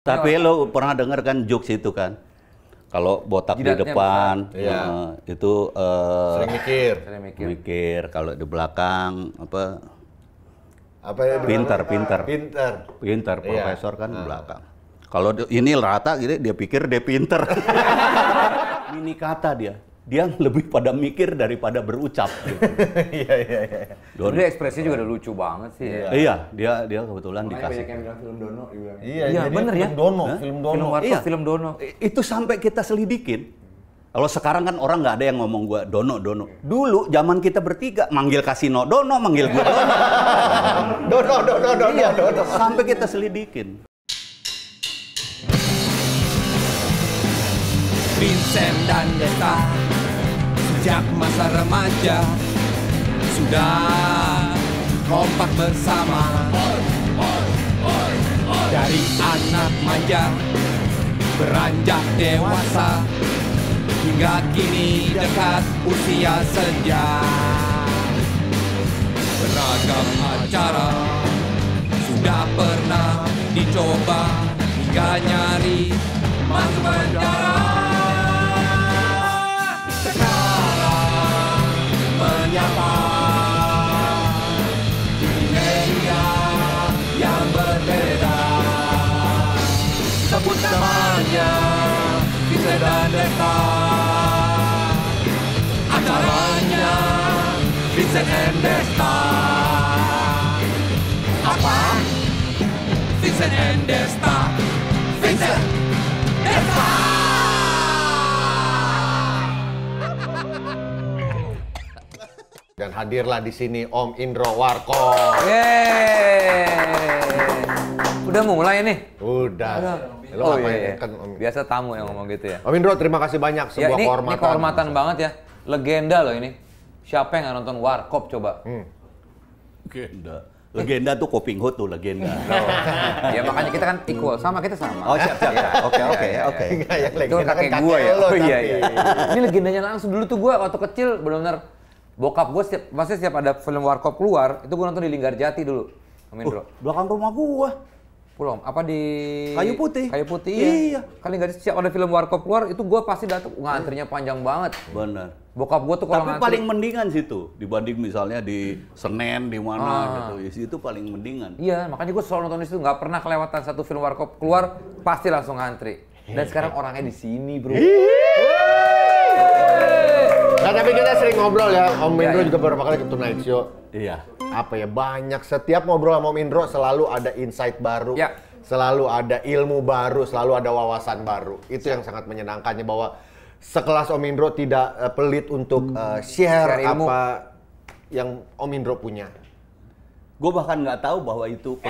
Tapi ya. lo pernah denger kan jokes itu kan? Kalau botak Jidatnya di depan ya. uh, itu uh, sering mikir, mikir. mikir. Kalau di belakang apa? Apa ya? Pinter, pinter. pintar, pintar. Iya. Profesor ya. kan uh. belakang. Kalau ini rata gitu dia pikir dia pinter. Mini kata dia dia lebih pada mikir daripada berucap. Iya iya iya. Dia ekspresinya juga udah lucu banget sih. Iya, iya dia dia kebetulan Makanya dikasih. Banyak yang bilang film Dono Iya, iya bener ya. Film Dono, huh? film Dono. Film iya. film Dono. Itu sampai kita selidikin. Kalau sekarang kan orang nggak ada yang ngomong gue Dono Dono. Dulu zaman kita bertiga manggil kasino Dono, manggil gua Dono. dono Dono Dono iya, Dono. Sampai kita selidikin. Vincent dan Desta sejak masa remaja sudah kompak bersama dari anak manja beranjak dewasa hingga kini dekat usia senja beragam acara sudah pernah dicoba hingga nyari masuk penjara Vincent en desta, Apa? Vincent en desta, Vincent Dan hadirlah di sini Om Indro Warko. Yeay. Udah mulai nih? Udah. Udah. Lo oh, iya, iya. Kan, om... Biasa tamu yang ngomong gitu ya. Om Indro, terima kasih banyak. Ya, Sebuah ya, ini, kehormatan. Ini kehormatan banget ya. Legenda loh ini Siapa yang nonton Warkop coba? Hmm. Legenda. Legenda tuh Koping Hood tuh legenda. Oh. ya makanya kita kan equal, sama kita sama. Oh siap siap. Iya. Oke oke iya, iya, oke. Itu kakek kan gue ya. Oh iya iya. Ini legendanya langsung dulu tuh gue waktu kecil benar-benar bokap gue setiap, maksudnya setiap ada film Warkop keluar, itu gue nonton di Linggarjati dulu. Amin, oh, bro. belakang rumah gua. Belum. Apa di Kayu Putih? Kayu Putih ya. Iya. Kali nggak setiap ada film warkop keluar itu gue pasti datang ngantrinya panjang banget. bener Bokap gue tuh kalau Tapi paling mendingan situ dibanding misalnya di Senen di mana ah. gitu. di itu paling mendingan. Iya, makanya gue selalu nonton di situ nggak pernah kelewatan satu film warkop keluar pasti langsung ngantri. Dan sekarang orangnya di sini, Bro. Nah, tapi kita sering ngobrol ya. Om Mendro ya, ya. juga beberapa kali ke Tonight Show Iya. Apa ya banyak setiap ngobrol sama Om Indro selalu ada insight baru. Ya. Selalu ada ilmu baru, selalu ada wawasan baru. Itu yang sangat menyenangkannya bahwa sekelas Om Indro tidak eh, pelit untuk uh, share, share apa yang Om Indro punya. Gue bahkan nggak tahu bahwa itu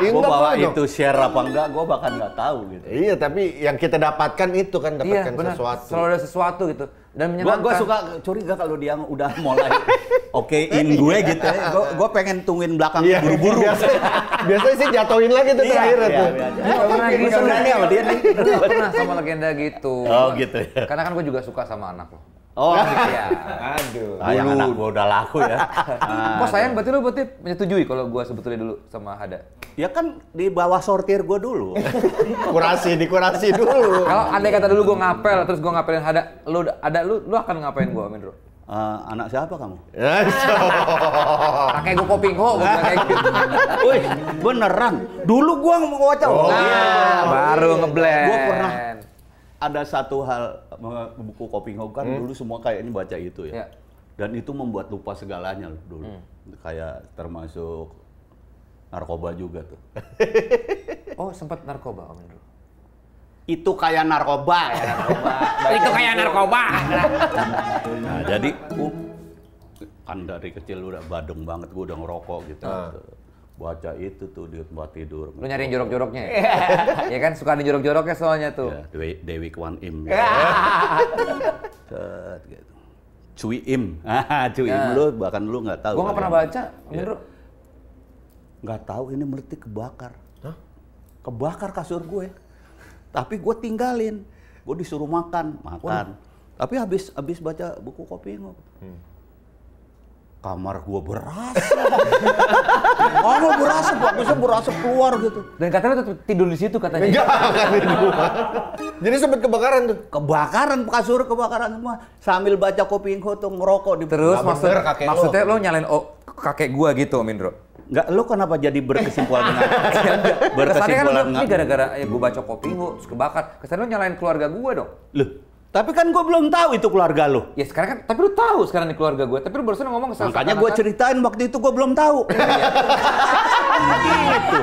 gue bahwa itu share apa enggak, gue bahkan nggak tahu gitu. Iya, tapi yang kita dapatkan itu kan dapatkan iya, sesuatu. Selalu ada sesuatu gitu. Dan menyenangkan. Gue suka curiga kalau dia udah mulai okein gue gitu ya. Gue pengen tungguin belakang iya, buru-buru. Biasanya, biasanya sih jatuhin lagi tuh iya, terakhir iya, tuh. Iya, iya. Gue pernah gitu. sama dia nih. pernah sama legenda gitu. Oh gitu ya. Karena kan gue juga suka sama anak lo Oh, iya, Aduh. Ah, yang anak gua udah laku ya. Kok sayang berarti lu berarti menyetujui kalau gua sebetulnya dulu sama Hada. Ya kan di bawah sortir gua dulu. kurasi, dikurasi dulu. kalau andai kata dulu gua ngapel terus gua ngapelin Hada, lu ada lu lu akan ngapain gua, Mindro? Uh, anak siapa kamu? Ya, Pakai gue kuping kok, gua kayak gitu. Wih, beneran. Dulu gue ngomong kocok. Oh, nah, iya. baru ngeblend. Gue pernah ada satu hal buku Kopi Ho kan hmm. dulu semua kayak ini baca itu ya. ya. Dan itu membuat lupa segalanya loh dulu. Hmm. Kayak termasuk narkoba juga tuh. oh, sempat narkoba Om dulu. Itu kayak narkoba. ya, narkoba. itu kayak narkoba. nah, jadi uh, kan dari kecil udah badung banget gue udah ngerokok gitu. Uh. gitu baca itu tuh di tempat tidur. Lu nyariin jorok-joroknya ya? Iya kan suka nih jorok-joroknya soalnya tuh. Ya, Dewi, Dewi Kwan Im. Ya. Set, gitu. Cui Im. Cui Im nah. lu bahkan lu nggak tahu. Gua nggak kan? pernah baca, ya. menurut ya. Nggak tahu ini meletik kebakar. Hah? Kebakar kasur gue. Tapi gue tinggalin. Gue disuruh makan, makan. Oh. Tapi habis habis baca buku kopi, hmm kamar gua berasap. kamar berasap, Bisa berasap keluar gitu. Dan katanya tuh tidur di situ katanya. Enggak, tidur. Jadi sempet kebakaran tuh. Kebakaran kasur kebakaran semua sambil baca kopi tuh ngerokok di Terus Gak maksud, kakek maksudnya lo, lo nyalain oh, kakek gua gitu, Mindro. Enggak, lo kenapa jadi berkesimpulan dengan kan berkesimpulan kan ini gara-gara ya gue baca kopi gue terus kebakar. Kesannya lo nyalain keluarga gue dong. Loh, tapi kan gue belum tahu itu keluarga lu. Ya sekarang kan, tapi lu tahu sekarang ini keluarga gue. Tapi lu barusan ngomong kesal. Makanya gue kan? ceritain waktu itu gue belum tahu. Iya. gitu.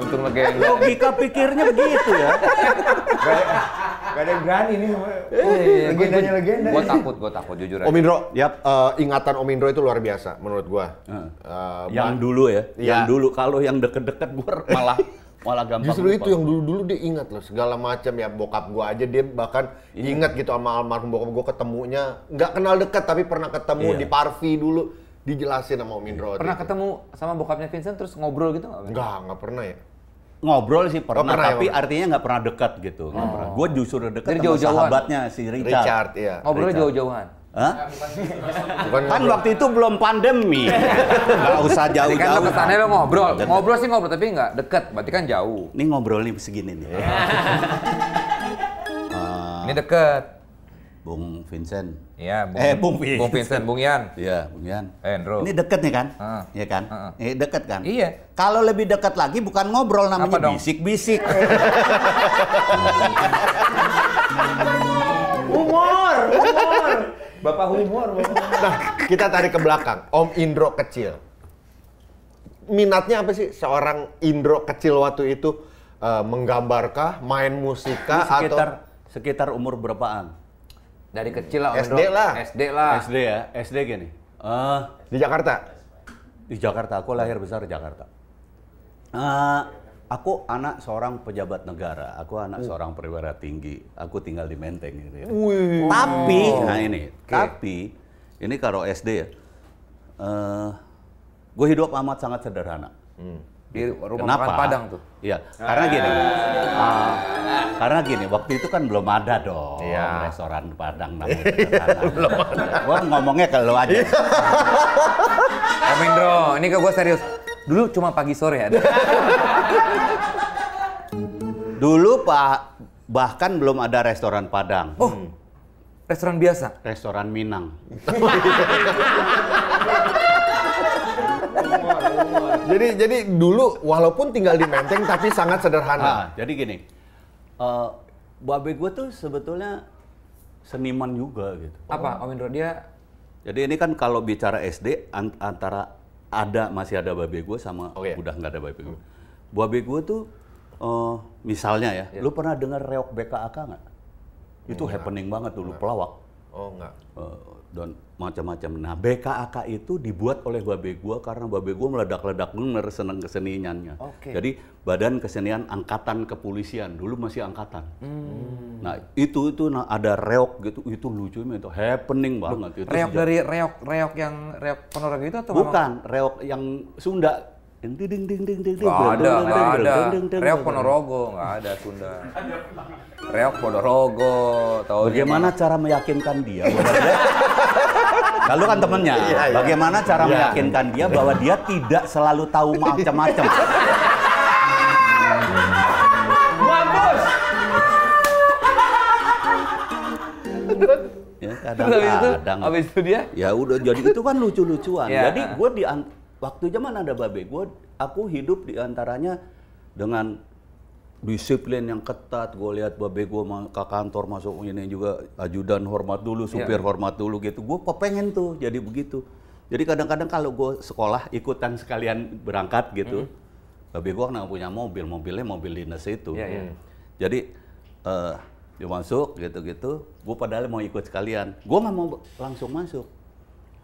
Untung lagi Logika pikirnya begitu ya. Gak ada yang berani nih eh, legendanya legenda. Gue takut, gue takut jujur aja. Om Indro, yep, uh, eh, ingatan Om Indro itu luar biasa menurut gue. Uh, eh, yang dulu ya, yang iya. dulu. Kalau yang deket-deket gue malah malah gampang justru lupa. itu yang dulu dulu dia ingat loh segala macam ya bokap gua aja dia bahkan yeah. ingat gitu sama almarhum bokap gua ketemunya nggak kenal dekat tapi pernah ketemu yeah. di Parvi dulu dijelasin sama Om iya. Indro pernah ketemu sama bokapnya Vincent terus ngobrol gitu nggak nggak nggak pernah ya ngobrol sih oh, pernah, pernah ya, tapi ya, artinya nggak pernah dekat gitu oh. gue justru dekat sama jauh sahabatnya si Richard, Richard iya. ngobrol jauh-jauhan Hah? Bukan kan waktu itu belum pandemi. Enggak usah jauh-jauh. kan jauh, lo ngobrol. Ngobrol sih ngobrol tapi enggak deket, berarti kan jauh. Ini ngobrol nih segini nih. uh, Ini deket. Bung Vincent. Iya, Bung. Eh, Bung Vincent. Bung Vincent, Bung Yan. Iya, Bung Yan. Eh, Andrew. Ini deket nih kan? Iya uh, kan? Uh, uh. Ini deket kan? Iya. Kalau lebih dekat lagi bukan ngobrol namanya bisik-bisik. Bapak humor. Bapak. Nah, kita tarik ke belakang. Om Indro kecil. Minatnya apa sih seorang Indro kecil waktu itu? Uh, menggambarkah, main musika sekitar, atau sekitar umur berapaan? Dari kecil lah Om SD Indro. lah. SD lah. SD ya. SD gini. Uh, di Jakarta. Di Jakarta. Aku lahir besar di Jakarta. Uh, Aku anak seorang pejabat negara, aku anak seorang perwira tinggi, aku tinggal di Menteng gitu. Ya. Wih. Tapi, oh. nah ini, okay. tapi ini kalau SD ya, uh, eh, gue hidup amat sangat sederhana. Hmm. Di gitu. rumah Kenapa? makan Padang tuh. Iya, karena gini. Uh, karena gini, waktu itu kan belum ada dong ya. restoran Padang namanya. belum Gua ngomongnya ke lu aja. Om iya. Indro, ini ke gue serius. Dulu cuma pagi sore ada. Dulu Pak bahkan belum ada restoran Padang. Oh. Hmm. Restoran biasa? Restoran Minang. jadi jadi dulu walaupun tinggal di Menteng tapi sangat sederhana. Nah, jadi gini. Uh, babe gue tuh sebetulnya seniman juga gitu. Apa Om oh. Indro dia? Jadi ini kan kalau bicara SD antara ada masih ada babe gue sama iya. udah nggak ada babe gue. Hmm Buah gue tuh uh, misalnya ya, yeah. lu pernah dengar reok BKAK nggak? Itu enggak. happening banget dulu enggak. pelawak. Oh nggak. Uh, eh, dan macam-macam. Nah BKAK itu dibuat oleh babe gue karena babe gue meledak-ledak bener seneng keseniannya. Okay. Jadi Badan Kesenian Angkatan Kepolisian dulu masih angkatan. Hmm. Nah itu itu nah, ada reok gitu itu lucu itu happening banget. itu reok sejak. dari reok reok yang reok penorak itu atau bukan memang? reok yang Sunda yang ada nggak ada reok ponorogo nggak ada Sunda reok ponorogo tahu bagaimana cara meyakinkan dia lalu kan temennya iya, iya. bagaimana cara iya. meyakinkan dia bahwa dia tidak selalu tahu macam-macam ya kadang-kadang habis itu dia ya udah jadi itu kan lucu-lucuan jadi gue di waktu zaman ada babe gue aku hidup diantaranya dengan disiplin yang ketat gue lihat babe gue ke kantor masuk ini juga ajudan hormat dulu iya. supir yeah. hormat dulu gitu gue pengen tuh jadi begitu jadi kadang-kadang kalau gue sekolah ikutan sekalian berangkat gitu mm babe gue nggak punya mobil mobilnya mobil dinas itu yeah, yeah. jadi uh, dia masuk gitu-gitu gue padahal mau ikut sekalian gue nggak mau langsung masuk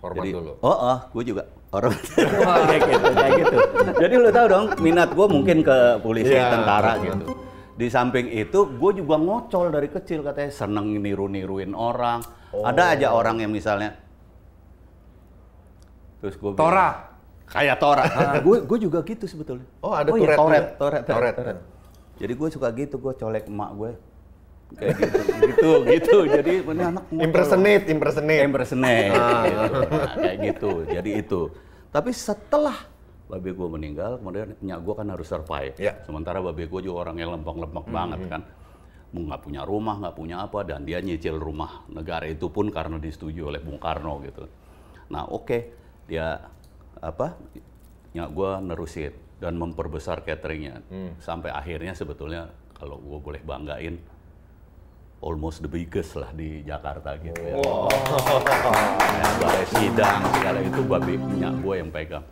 hormat jadi, dulu oh, oh gue juga orang kayak gitu, kayak gitu. Jadi lu tahu dong, minat gue mungkin ke polisi, yeah. tentara gitu. Di samping itu, gue juga ngocol dari kecil katanya seneng niru-niruin orang. Oh. Ada aja orang yang misalnya, terus gue Tora, kayak Tora. Gue ah, gue juga gitu sebetulnya. Oh ada oh, iya, toret, ya, toret, toret, toret, toret. Jadi gue suka gitu, gue colek emak gue kayak gitu gitu gitu jadi ini anak impresenit impresenit impersonate impersonate ah. gitu. nah, kayak gitu jadi itu tapi setelah babi gue meninggal kemudian nyak gue kan harus survive Ya. sementara babi gue juga orang yang lempeng-lempeng hmm. banget hmm. kan mau nggak punya rumah nggak punya apa dan dia nyicil rumah negara itu pun karena disetujui oleh Bung Karno gitu nah oke okay. dia apa nyak gue nerusin dan memperbesar cateringnya hmm. sampai akhirnya sebetulnya kalau gue boleh banggain almost the biggest lah di Jakarta gitu ya. Wow. Nah, balai sidang segala itu babi punya gue yang pegang.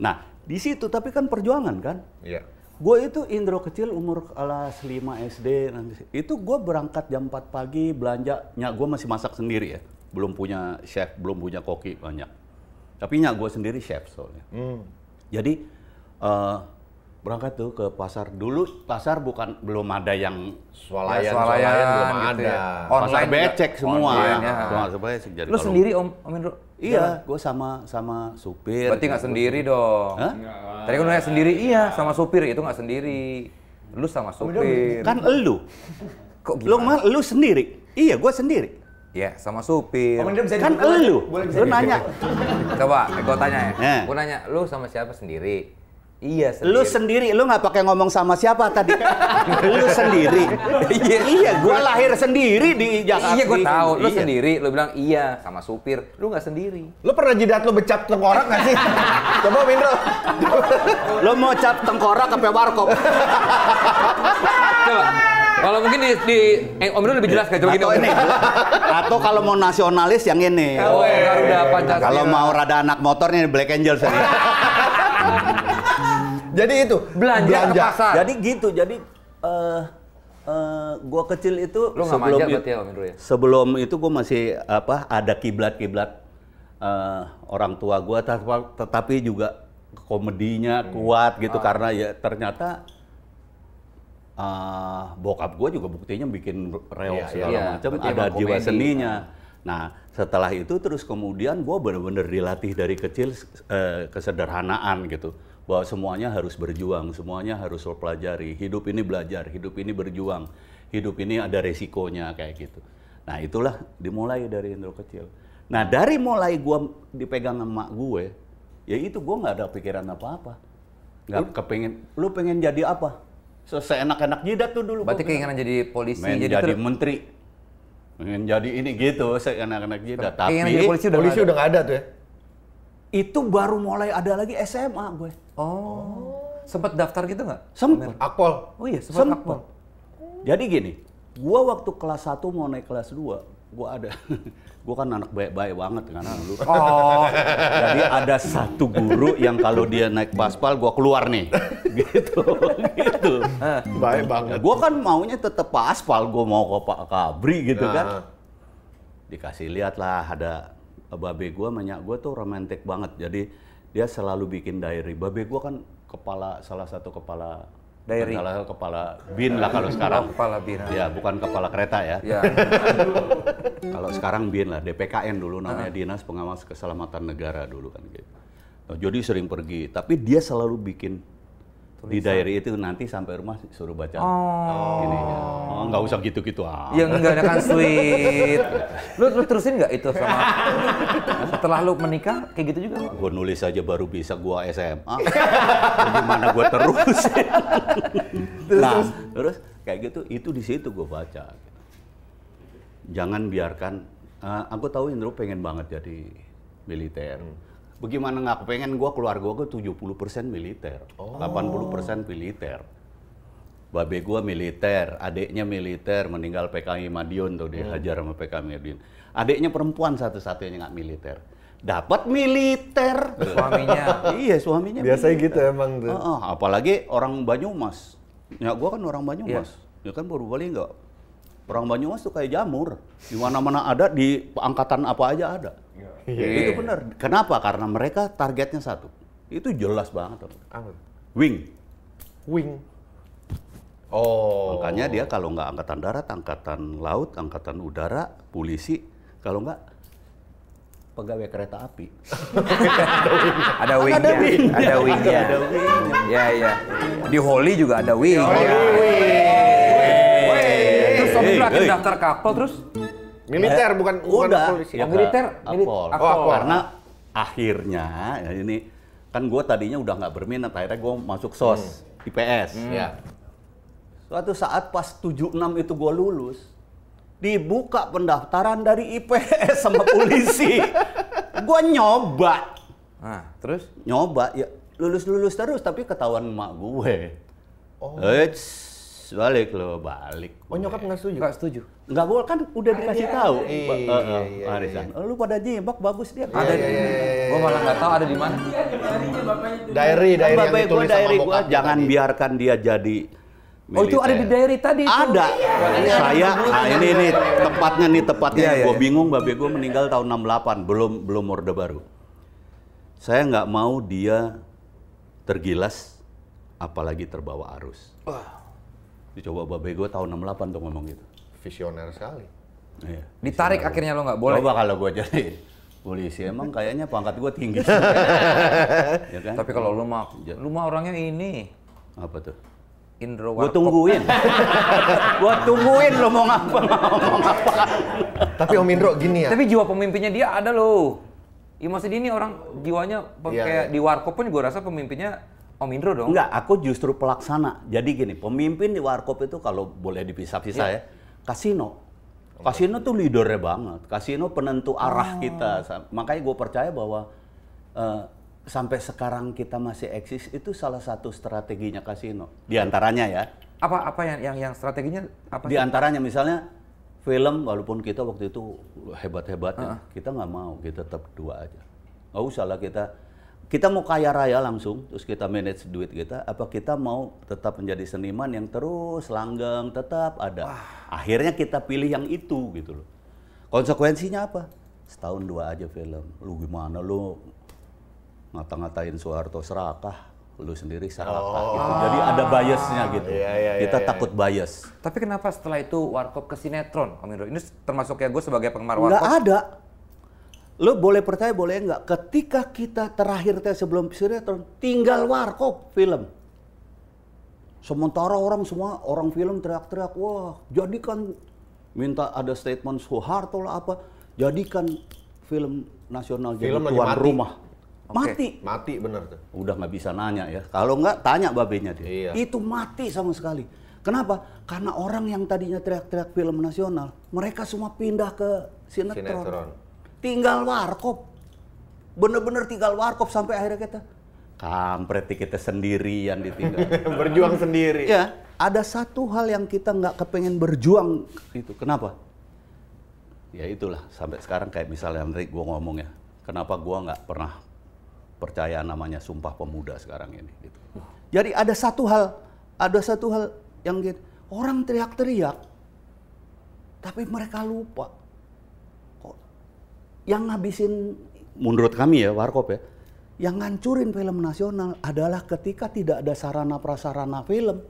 Nah di situ tapi kan perjuangan kan. Iya. Gue itu Indro kecil umur kelas 5 SD nanti itu gue berangkat jam 4 pagi belanja nyak gue masih masak sendiri ya belum punya chef belum punya koki banyak tapi nyak gue sendiri chef soalnya. Mm. Jadi uh, berangkat tuh ke pasar dulu pasar bukan belum ada yang swalayan ya, swalayan, belum gitu ada ya. Online pasar becek semua online, ya. Ya. sebenarnya jadi lu sendiri om om Indro iya gue sama sama supir berarti nggak sendiri dong Hah? tadi kan nanya sendiri iya sama supir itu nggak sendiri lu sama supir kan elu kok lu mah lu sendiri iya gue sendiri Iya, sama supir. Oh, bisa kan elu. Boleh lu nanya. Coba, eh, gue tanya ya. Nah. Gue nanya, lu sama siapa sendiri? Iya, sendiri. Lu sendiri, lu nggak pakai ngomong sama siapa tadi. lu sendiri. iya, iya, gua lahir sendiri di Jakarta. Iya, gua iya. tahu. Lu iya. sendiri, lu bilang iya sama supir. Lu nggak sendiri. Lu pernah jidat lu becap tengkorak nggak sih? Coba Windro. lu mau cap tengkorak ke warkop. Coba. Kalau mungkin di, di eh, Om Indro lebih jelas kayak gini. Atau Atau kalau mau nasionalis yang ini. Oh, Garuda Pancasila. Kalau mau rada anak motornya Black Angel sendiri. jadi itu belanja, belanja. ke pasar. Jadi gitu. Jadi uh, uh, gua kecil itu Lu sebelum manja, ya, ya? sebelum itu gua masih apa ada kiblat kiblat uh, eh, orang tua gua tetapi juga komedinya hmm. kuat gitu ah. karena ya ternyata uh, bokap gue juga buktinya bikin reok iya, iya, segala iya. macam ada jiwa seninya. Ah. Nah setelah itu terus kemudian gue bener-bener dilatih dari kecil uh, kesederhanaan gitu bahwa semuanya harus berjuang, semuanya harus pelajari. Hidup ini belajar, hidup ini berjuang, hidup ini ada resikonya kayak gitu. Nah itulah dimulai dari Indro kecil. Nah dari mulai gue dipegang sama gue, ya itu gue nggak ada pikiran apa-apa. Nggak -apa. kepengen, lu pengen jadi apa? Selesai seenak-enak jidat tuh dulu. Berarti keinginan jadi polisi, Main jadi, jadi menteri. Pengen jadi ini gitu, seenak-enak jidat. Tapi jadi polisi udah polisi gak udah nggak ada tuh ya? itu baru mulai ada lagi SMA gue. Oh. Sempat daftar gitu nggak? Sempet, Akpol. Oh iya, sempet akpol. Jadi gini, gue waktu kelas 1 mau naik kelas 2, gue ada, gue kan anak baik-baik banget kan dulu. Oh. Jadi ada satu guru yang kalau dia naik paspal, gue keluar nih. Gitu, gitu. Baik banget. Gue kan maunya tetap aspal, gue mau ke Pak Kabri gitu nah. kan. Dikasih lihat lah ada babe gue banyak gue tuh romantis banget jadi dia selalu bikin diary babe gue kan kepala salah satu kepala diary salah satu kepala bin lah kalau sekarang kepala bin ah. ya bukan kepala kereta ya, ya. kalau sekarang bin lah DPKN dulu namanya uh dinas pengawas keselamatan negara dulu kan gitu jadi sering pergi tapi dia selalu bikin Tulisan. Di diary itu nanti sampai rumah suruh baca. Oh. Gini, ya. oh nggak usah gitu-gitu ah. Ya enggak ada kan sweet. lu, lu terusin nggak itu sama setelah lu menikah kayak gitu juga? Gue nulis aja baru bisa gua SMA. Gimana gua terus? terus nah, terus kayak gitu itu di situ gua baca. Jangan biarkan uh, aku tahu Indro pengen banget jadi militer. Hmm bagaimana nggak kepengen gue keluar gue tujuh puluh persen militer, oh. delapan puluh persen militer. Babe gue militer, adeknya militer, meninggal PKI Madiun tuh dihajar hmm. sama PKI Madiun. Adiknya perempuan satu-satunya nggak militer. Dapat militer. Suaminya. iya, suaminya. Biasanya gitu emang tuh. Uh, uh, apalagi orang Banyumas. Ya gue kan orang Banyumas. Yeah. Ya kan baru balik nggak. Orang Banyumas tuh kayak jamur. Di mana-mana ada, di angkatan apa aja ada. Yeah. Iya. Itu benar. Kenapa? Karena mereka targetnya satu. Itu jelas banget. Apa? Wing. Wing. Oh. Makanya dia kalau nggak angkatan darat, angkatan laut, angkatan udara, polisi, kalau nggak pegawai kereta api. ada wing ada wing ada wing ya. Ada ya. ya Di Holy juga ada wing. Holy ya. wing. Terus kamu hey, daftar kapal terus Militer eh, bukan bukan udah, polisi. Ya, militer, militer. Oh, Karena akhirnya ya ini kan gue tadinya udah nggak berminat akhirnya gue masuk sos hmm. IPS. Hmm. Ya. Suatu saat pas 76 itu gue lulus dibuka pendaftaran dari IPS sama polisi. gue nyoba. Nah, terus nyoba ya lulus-lulus terus tapi ketahuan mak gue. Oh. Eits, balik lo balik. Oh nyokap nggak setuju? Nggak setuju. Nggak gue kan udah dikasih tahu. Iya, iya, iya, iya Arisan, iya. lu pada jebak bagus dia. Iya, ada iya, di Gua malah nggak tahu ada di mana. Diary, diary yang ditulis diary gua jangan biarkan dia jadi Oh itu ada di diary tadi itu. Ada. Saya ah, ini ini tepatnya nih tepatnya gue bingung babe gue meninggal tahun 68 belum belum Orde Baru. Saya nggak mau dia tergilas apalagi terbawa arus. Wah. Dicoba babe gue tahun 68 tuh ngomong gitu. Visioner sekali. Iya. Ditarik Visioner akhirnya lo nggak boleh. Coba kalau gue jadi polisi emang kayaknya pangkat gue tinggi. ya kan? Tapi kalau lu mah iya. lu mah orangnya ini. Apa tuh? Indro Gue tungguin. gue tungguin lo mau ngapa, mau ngapa. Tapi Om Indro gini ya. Tapi jiwa pemimpinnya dia ada loh. Ya maksudnya ini orang jiwanya ya, kayak ya. di Warkop pun gue rasa pemimpinnya Om Indro dong? Enggak, aku justru pelaksana. Jadi gini, pemimpin di Warkop itu kalau boleh dipisah-pisah yeah. ya, kasino. Kasino tuh leadernya banget. Kasino penentu arah oh. kita. Makanya gue percaya bahwa uh, sampai sekarang kita masih eksis itu salah satu strateginya kasino. Di antaranya ya. Apa apa yang yang, yang strateginya apa? Di sih? antaranya misalnya film walaupun kita waktu itu hebat-hebat uh -huh. kita nggak mau kita tetap dua aja. Nggak usah lah kita kita mau kaya raya langsung, terus kita manage duit kita, apa kita mau tetap menjadi seniman yang terus langgeng, tetap ada. Wah. Akhirnya kita pilih yang itu gitu loh. Konsekuensinya apa? Setahun dua aja film. Lu gimana lu ngata-ngatain Soeharto serakah, lu sendiri serakah gitu. oh. gitu. Jadi ada biasnya gitu. Iya, iya, iya kita iya, takut iya. bias. Tapi kenapa setelah itu Warkop ke sinetron, Om Indro? Ini termasuk ya gue sebagai penggemar Warkop. Nggak ada Lo boleh percaya boleh enggak Ketika kita terakhir teh sebelum sinetron tinggal warkop film. Sementara orang semua orang film teriak-teriak, wah jadikan minta ada statement Soeharto lah apa, jadikan film nasional jadi film tuan mati. rumah. Okay. Mati. Mati bener tuh. Udah nggak bisa nanya ya. Kalau nggak tanya babenya dia. Iya. Itu mati sama sekali. Kenapa? Karena orang yang tadinya teriak-teriak film nasional, mereka semua pindah ke sinetron. sinetron tinggal warkop bener-bener tinggal warkop sampai akhirnya kita kampret kita sendirian ditinggal berjuang sendiri ya ada satu hal yang kita nggak kepengen berjuang itu kenapa ya itulah sampai sekarang kayak misalnya nanti gue ngomong ya kenapa gue nggak pernah percaya namanya sumpah pemuda sekarang ini gitu. jadi ada satu hal ada satu hal yang gitu orang teriak-teriak tapi mereka lupa yang ngabisin menurut kami ya warkop ya yang ngancurin film nasional adalah ketika tidak ada sarana prasarana film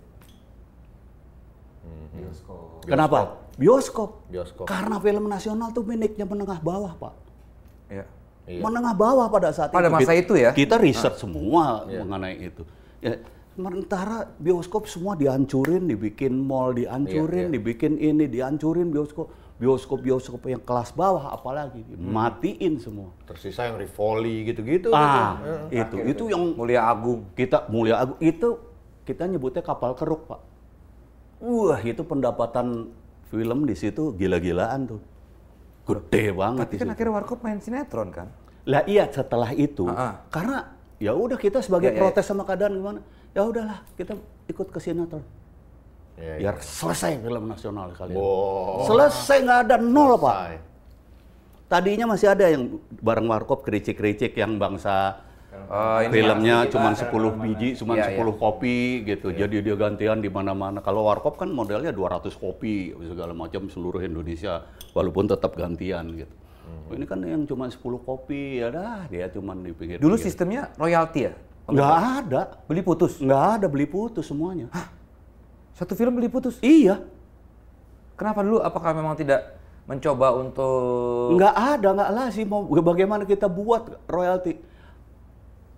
hmm, hmm. bioskop. kenapa bioskop. bioskop karena film nasional tuh miliknya menengah bawah pak ya. menengah bawah pada saat pada itu. masa itu ya kita riset ah. semua ya. mengenai itu ya, sementara bioskop semua dihancurin dibikin mall dihancurin iya, iya. dibikin ini dihancurin bioskop bioskop-bioskop yang kelas bawah apalagi hmm. matiin semua. Tersisa yang Rivoli gitu-gitu. Ah, gitu. itu Akhirnya. itu yang Mulia Agung. Kita Mulia Agung itu kita nyebutnya kapal keruk, Pak. Wah, itu pendapatan film di situ gila-gilaan tuh. Gede banget. Tapi kan situ. akhirnya Warkop main sinetron kan? Lah iya setelah itu uh-huh. karena ya udah kita sebagai ya, protes ya, ya. sama keadaan gimana? Ya udahlah, kita ikut ke sinetron Ya, biar ya. selesai film nasional kali Wow. Selesai nggak ada nol selesai. pak. Tadinya masih ada yang bareng Warkop kericik-kericik yang bangsa uh, filmnya cuma 10 biji, cuma ya, 10 ya. kopi gitu. Ya. Jadi dia gantian di mana-mana. Kalau Warkop kan modelnya 200 kopi segala macam seluruh Indonesia walaupun tetap gantian gitu. Hmm. Ini kan yang cuma 10 kopi ya dah, dia cuma pinggir. Dulu sistemnya royalti ya? nggak ada. Beli putus? nggak ada beli putus semuanya. Hah? Satu film beli putus? Iya. Kenapa dulu? Apakah memang tidak mencoba untuk... Nggak ada, nggak lah sih. Mau bagaimana kita buat royalti?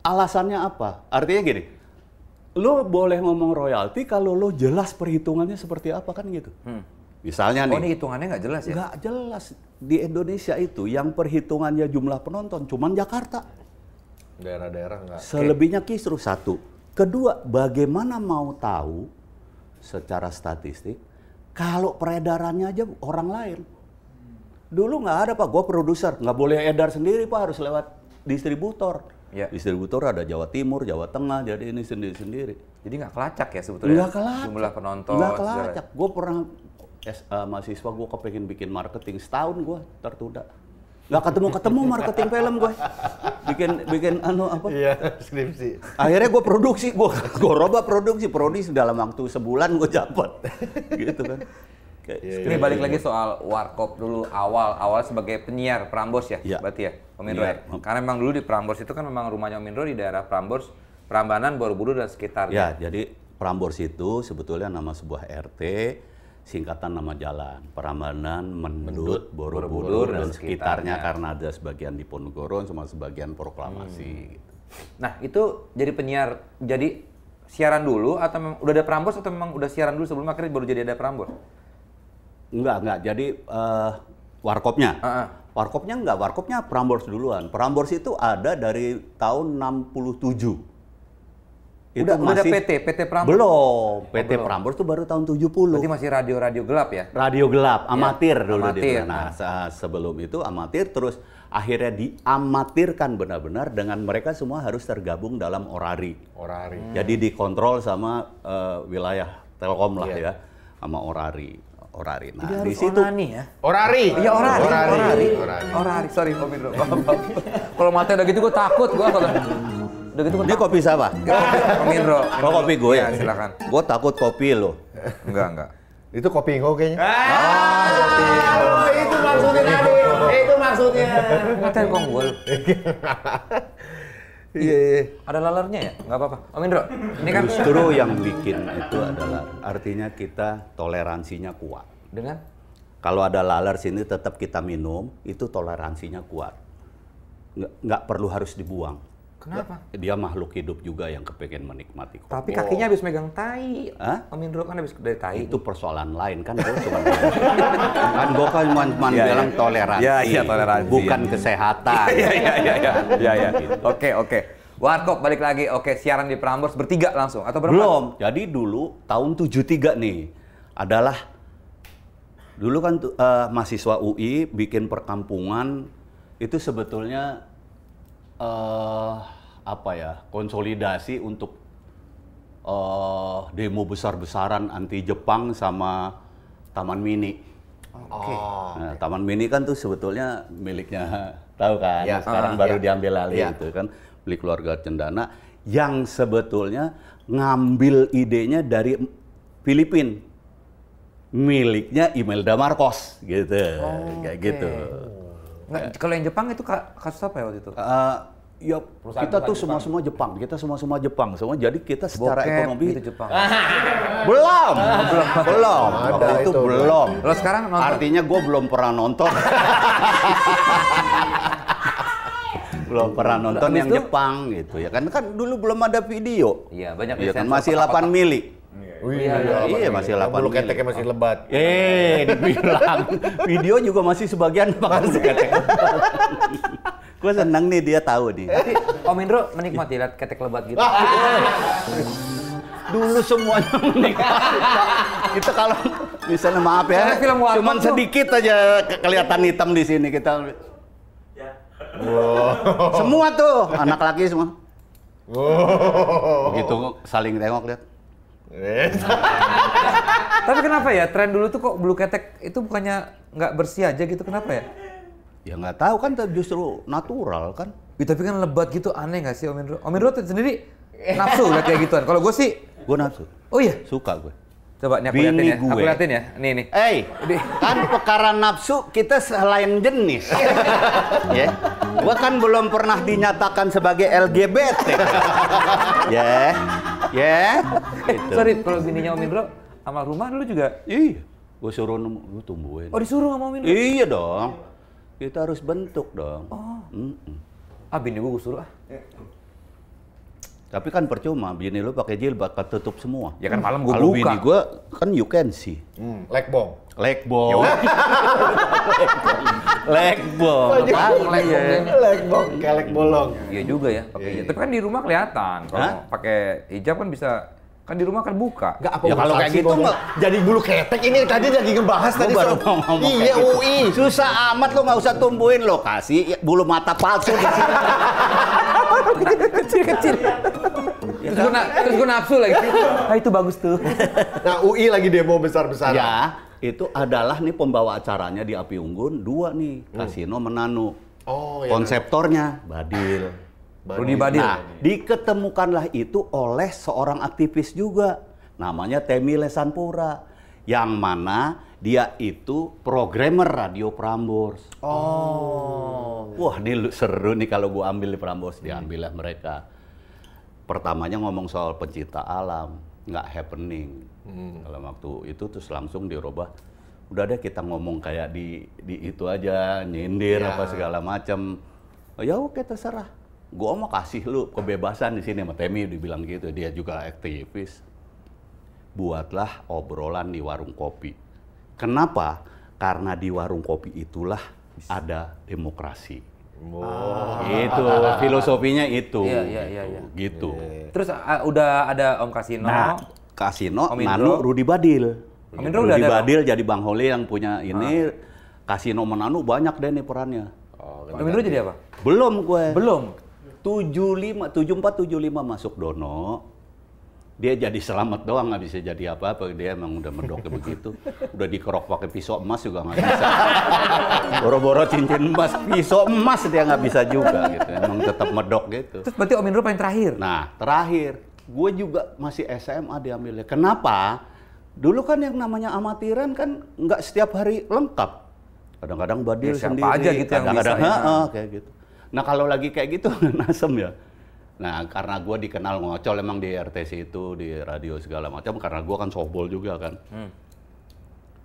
Alasannya apa? Artinya gini, lo boleh ngomong royalti kalau lo jelas perhitungannya seperti apa kan gitu. Hmm. Misalnya oh, nih. Oh ini hitungannya nggak jelas ya? Nggak jelas. Di Indonesia itu yang perhitungannya jumlah penonton cuman Jakarta. Daerah-daerah nggak. Selebihnya kisruh satu. Kedua, bagaimana mau tahu secara statistik, kalau peredarannya aja orang lain. Dulu nggak ada pak, gue produser, nggak boleh edar sendiri pak, harus lewat distributor. Ya. Distributor ada Jawa Timur, Jawa Tengah, jadi ini sendiri-sendiri. Jadi nggak kelacak ya sebetulnya? Nggak kelacak. Jumlah penonton. Nggak kelacak. Gue pernah, uh, mahasiswa gue kepengen bikin marketing, setahun gue tertunda. Gak ketemu-ketemu marketing film gue. Bikin bikin anu apa? Iya, skripsi. Akhirnya gue produksi, gue gue roba produksi, produksi dalam waktu sebulan gue dapat. gitu kan. Kayak iya, Ini balik lagi soal Warkop dulu awal awal sebagai penyiar Prambors ya, yeah. berarti ya, Om Indro iya. ya. Karena memang dulu di Prambors itu kan memang rumahnya Om Indro di daerah Prambors, Prambanan, Borobudur dan sekitarnya. Ya, jadi Prambors itu sebetulnya nama sebuah RT singkatan nama jalan Prambanan, Mendut, Borobudur, Borobudur dan, dan sekitarnya karena ada sebagian di Ponegoro sama sebagian proklamasi. Hmm. Nah itu jadi penyiar, jadi siaran dulu atau memang udah ada Prambors atau memang udah siaran dulu sebelum akhirnya baru jadi ada Prambors? Enggak enggak, jadi uh, warkopnya. Uh -uh. Warkopnya enggak, warkopnya Prambors duluan. Prambors itu ada dari tahun 67 itu udah, masih udah PT PT Prambors belum PT oh, Prambors tuh baru tahun 70 berarti masih radio radio gelap ya radio gelap ya, amatir dulu amatir. Di nah sebelum itu amatir terus akhirnya diamatirkan benar-benar dengan mereka semua harus tergabung dalam orari orari hmm. jadi dikontrol sama uh, wilayah Telkom lah yeah. ya sama orari orari nah di situ orani ya orari iya orari orari orari, orari. orari. orari. sorry Pak kalau mata udah gitu gue takut gue kalau Udah gitu kan. Ini kopi siapa? Minro. Oh, kopi gue iya, ya. Silakan. Gue takut kopi lo. Enggak, enggak. Itu kopi gue kayaknya. Ah, ah, oh, itu maksudnya tadi. Eh, itu maksudnya. Ngatain kong gue Iya, iya. Ada lalarnya ya? Enggak apa-apa. Om Indro, ini kan... Justru yang bikin itu adalah artinya kita toleransinya kuat. Dengan? Kalau ada lalar sini tetap kita minum, itu toleransinya kuat. Nggak, nggak perlu harus dibuang Kenapa? Ya, dia makhluk hidup juga yang kepengen menikmati kopi. Tapi kakinya habis megang tai. Hah? Om Indro kan habis dari tai. Itu persoalan lain kan gue cuma kan gue kan cuma ya. bilang toleransi. Iya, iya toleransi. Bukan kesehatan. Iya, iya, iya, iya. Iya, iya. Gitu. Oke, oke. Warkop balik lagi. Oke, siaran di Prambors bertiga langsung atau berapa? Belum. Jadi dulu tahun 73 nih adalah dulu kan uh, mahasiswa UI bikin perkampungan itu sebetulnya uh, apa ya konsolidasi untuk uh, demo besar-besaran anti Jepang sama Taman Mini. Oke. Okay. Nah, Taman Mini kan tuh sebetulnya miliknya tahu kan. Ya, Sekarang uh, baru ya. diambil alih ya. itu kan milik keluarga Cendana yang sebetulnya ngambil idenya dari Filipin miliknya Imelda Marcos gitu. Oh, kayak okay. gitu. Nggak, kalau yang Jepang itu kasus apa ya waktu itu? Uh, ya kita tuh semua semua Jepang. Jepang, kita semua semua Jepang, semua jadi kita secara Bokep gitu ekonomi ah, itu Jepang. belum, belum, belum, ada itu, belum. Lo sekarang nonton. Artinya gue belum pernah nonton. belum pernah nonton yang itu? Jepang gitu ya kan kan dulu belum ada video. Iya banyak. Ya, kan masih 8 mili. Wih, iya, oh, iya. iya, iya, iya, iya masih 8 Bulu keteknya masih lebat. Eh, dibilang. Video juga masih sebagian makan bulu ketek. Gue seneng nih dia tahu nih. Tapi Om Indro menikmati lihat ketek lebat gitu. Dulu semuanya menikmati. Itu kalau misalnya maaf ya, cuman sedikit aja kelihatan hitam di sini kita. Ya. Wow. Semua tuh anak laki semua. Wow. Begitu saling tengok lihat Eh. Tapi kenapa ya tren dulu tuh kok bulu ketek itu bukannya nggak bersih aja gitu kenapa ya? Ya nggak tahu kan justru natural kan. Ya, tapi kan lebat gitu aneh nggak sih Om Indro? Om sendiri nafsu lihat kayak gituan. Kalau gue sih gue nafsu. Oh iya. Suka gue. Coba nih aku Bini liatin ya. Gue. Aku liatin ya. Nih nih. Eh, hey, kan perkara nafsu kita selain jenis. ya. yeah. Gue kan belum pernah dinyatakan sebagai LGBT. ya. yeah. Ya. Yeah, gitu. Sorry, kalau bininya Om Indro sama rumah dulu juga. Iya. Gue suruh lu tumbuhin. Oh, disuruh sama Om Indro? Iya dong. Kita harus bentuk dong. Oh. Mm -mm. Ah, bini gue gue suruh ah. Ya. Tapi kan percuma, bini lu pakai jilbab, kan tutup semua. Ya kan hmm. malam gua buka. bini gua kan you can see. Hmm. Leg bong. Leg bong. leg bong. Leg bong. bong. Iya. leg bolong. Iya juga ya. Pakai. Iya, iya. Tapi kan di rumah kelihatan. Kalau pakai hijab kan bisa kan di rumah kan buka. Enggak apa ya, kalau kayak gitu nggak jadi bulu ketek ini tadi lagi ngebahas tadi baru soal ngomong iya gitu. UI susah amat lo nggak usah tumbuhin lokasi ya, bulu mata palsu di sini. orang kecil-kecil. Ya, terus gue, terus gue nafsu lagi. Ah itu bagus tuh. Nah UI lagi demo besar-besaran. Ya, itu adalah nih pembawa acaranya di Api Unggun dua nih, hmm. Kasino Menanu. Oh, iya. Konseptornya Badil. Rudi Badil. Nah, nah, diketemukanlah itu oleh seorang aktivis juga namanya Temi Lesanpura yang mana dia itu programmer radio Prambors. Oh. Wah, ini seru nih kalau gua ambil di Prambors, hmm. lah mereka. Pertamanya ngomong soal pencipta alam, nggak happening. Hmm. Dalam waktu itu terus langsung dirubah udah deh kita ngomong kayak di di itu aja nyindir yeah. apa segala macam. Oh, ya oke terserah. Gua mau kasih lu kebebasan di sini sama Temi dibilang gitu, dia juga aktivis. Buatlah obrolan di warung kopi Kenapa? Karena di warung kopi itulah ada demokrasi. Oh. Itu filosofinya itu. Iya, iya, iya, iya. Gitu. Iya. iya, iya. Terus uh, udah ada Om Kasino. Nah, Kasino, Om Nanu, Rudi Badil. Om Rudi udah ada Badil jadi Bang Hole yang punya ah. ini. Ah. Kasino Menanu banyak deh nih perannya. Oh, Om Indro jadi apa? Belum gue. Belum. 75 74 75 masuk Dono dia jadi selamat doang nggak bisa jadi apa-apa dia emang udah mendoknya begitu udah dikerok pakai pisau emas juga nggak bisa boro-boro cincin emas pisau emas dia nggak bisa juga gitu emang tetap medok gitu terus berarti Om Indro paling terakhir nah terakhir gue juga masih SMA diambilnya kenapa dulu kan yang namanya amatiran kan nggak setiap hari lengkap kadang-kadang badil ya, sendiri aja gitu kadang-kadang yang bisa, kadang, ya. kayak gitu nah kalau lagi kayak gitu nasem ya Nah, karena gue dikenal ngocol emang di RTC itu, di radio segala macam, karena gue kan softball juga kan. Hmm.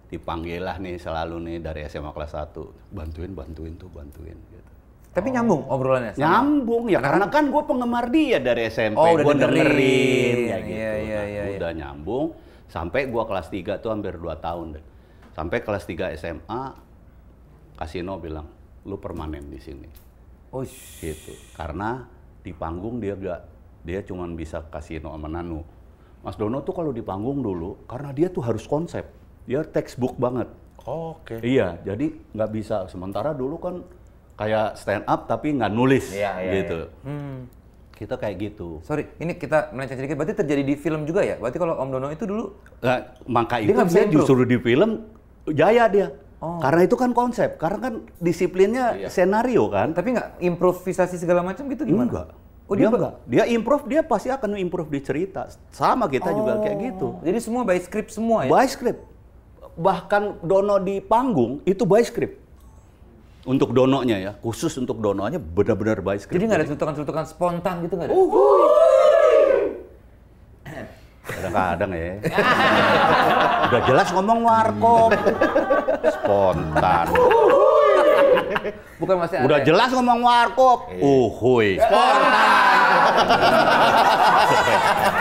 Dipanggil lah nih selalu nih dari SMA kelas 1, bantuin, bantuin tuh, bantuin gitu. Tapi oh. nyambung obrolannya? Sama? Nyambung, ya karena, karena kan gue penggemar dia dari SMP, oh, gue dengerin. dengerin, ya iya, gitu. ya, nah, ya, ya. udah nyambung, sampai gue kelas 3 tuh hampir 2 tahun deh. Sampai kelas 3 SMA, Kasino bilang, lu permanen di sini. Oh, gitu. Karena di panggung dia gak dia cuma bisa kasih no sama nanu Mas Dono tuh kalau di panggung dulu karena dia tuh harus konsep. Dia textbook banget. Oh, Oke. Okay. Iya, jadi nggak bisa sementara dulu kan kayak stand up tapi nggak nulis iya, iya, iya. gitu. Iya. Hmm. Kita kayak gitu. Sorry, ini kita melenceng sedikit. Berarti terjadi di film juga ya? Berarti kalau Om Dono itu dulu? Nah, maka itu dia, dia justru di film jaya dia Oh. Karena itu kan konsep, karena kan disiplinnya iya. senario kan. Tapi nggak improvisasi segala macam gitu gimana? Enggak. Oh, dia, dia enggak. Dia improv, dia pasti akan improv di cerita. Sama kita oh. juga kayak gitu. Jadi semua by script semua ya? By script. Bahkan Dono di panggung itu by script. Untuk Dononya ya, khusus untuk Dononya benar-benar by script. Jadi nggak ada cerutukan-cerutukan spontan gitu nggak ada? -huh. Oh, oh, iya. Kadang-kadang ya. Udah jelas ngomong warkop. Spontan. Bukan ada. Udah jelas ngomong warkop. Iya. Uhuy. Spontan.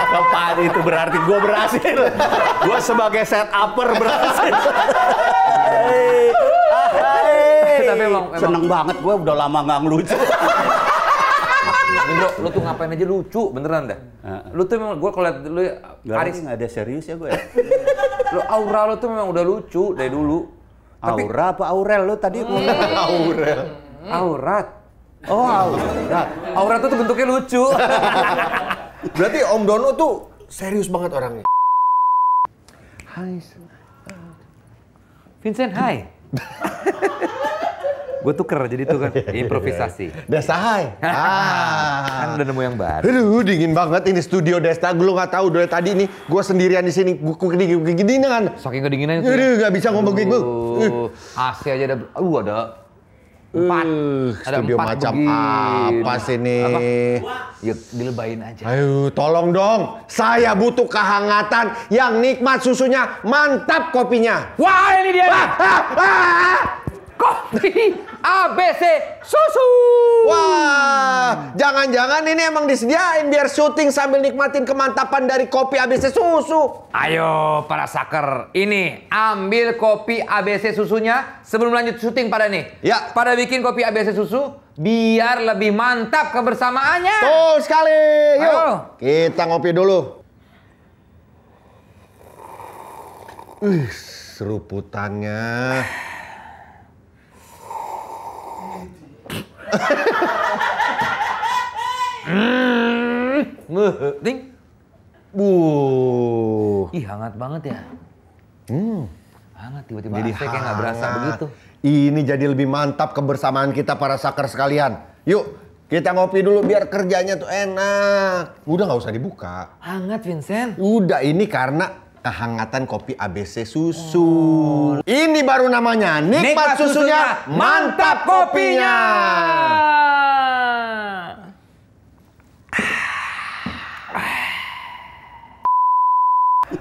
Kepan itu berarti gue berhasil. gue sebagai set upper berhasil. Tapi emang, emang seneng banget gue udah lama nggak ngelucu. Lu, lu tuh ngapain aja lucu, beneran dah. Lu tuh memang gue kalau liat lu ya, Aris nggak ada serius ya gue. Ya. lu aura lu tuh memang udah lucu dari dulu Aura apa Aurel lo tadi? Hmm. hmm. Aurel. Hmm. Aurat. Oh aurat. Aurat tuh bentuknya lucu. Berarti Om Dono tuh serius banget orangnya. Hai. Vincent, hai. Gue tuker jadi tuh kan iya, iya, iya. improvisasi. Desa Hai. Ah. Kan udah nemu yang baru. Aduh dingin banget ini studio Desta. Gue nggak tahu dari tadi ini gue sendirian di sini. Gue kedinginan kedinginan. Saking kedinginan itu. Ya. Aduh nggak bisa ngomong gitu. AC aja ada. Aduh ada eh, empat uh, ada studio empat macam begin. apa sih ini yuk ya, dilebayin aja ayo tolong dong saya butuh kehangatan yang nikmat susunya mantap kopinya wah ini dia ah, ah, ah. kopi ABC susu. Wah, jangan-jangan ini emang disediain biar syuting sambil nikmatin kemantapan dari kopi ABC susu. Ayo para saker, ini ambil kopi ABC susunya sebelum lanjut syuting pada nih. Ya. Pada bikin kopi ABC susu biar lebih mantap kebersamaannya. Tuh sekali. Yuk, Ayo. kita ngopi dulu. Uh, seruputannya. Ding. Buh. Ih hangat banget ya. Hmm. Hangat tiba-tiba jadi kayak nggak berasa begitu. Ini jadi lebih mantap kebersamaan kita para saker sekalian. Yuk kita ngopi dulu biar kerjanya tuh enak. Udah nggak usah dibuka. Hangat Vincent. Udah ini karena kehangatan kopi ABC susu. Oh. Ini baru namanya nikmat, nikmat susunya, susunya, mantap kopinya.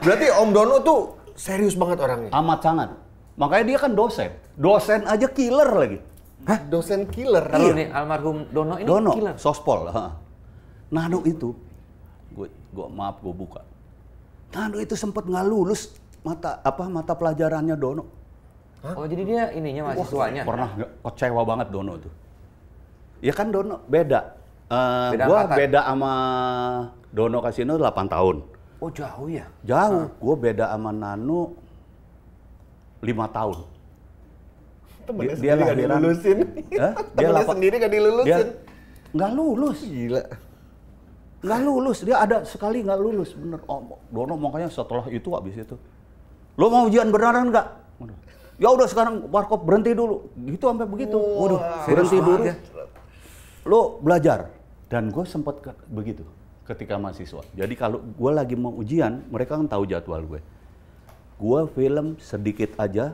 Berarti Om Dono tuh serius banget orangnya. Amat sangat. Makanya dia kan dosen. Dosen aja killer lagi. Hah? Dosen killer. Iya. Kalau iya. nih almarhum Dono ini Dono, killer. Sospol. Nano itu, gue maaf gue buka. Nando itu sempat nggak lulus mata apa mata pelajarannya Dono. Hah? Oh jadi dia ininya mahasiswanya? Wah, pernah kecewa banget Dono tuh. Ya kan Dono beda. Uh, beda gua angkatan. beda sama Dono Kasino 8 tahun. Oh jauh ya? Jauh. Gua beda sama Nano 5 tahun. Temennya dia, sendiri gak dilulusin. Huh? dia sendiri gak dilulusin. Dia, gak lulus. Gila nggak lulus dia ada sekali nggak lulus bener oh Dono makanya setelah itu habis itu lo mau ujian beneran nggak ya udah sekarang warkop berhenti dulu gitu sampai begitu wow. waduh berhenti dulu ya. lo belajar dan gue sempet ke, begitu ketika mahasiswa jadi kalau gue lagi mau ujian mereka kan tahu jadwal gue gue film sedikit aja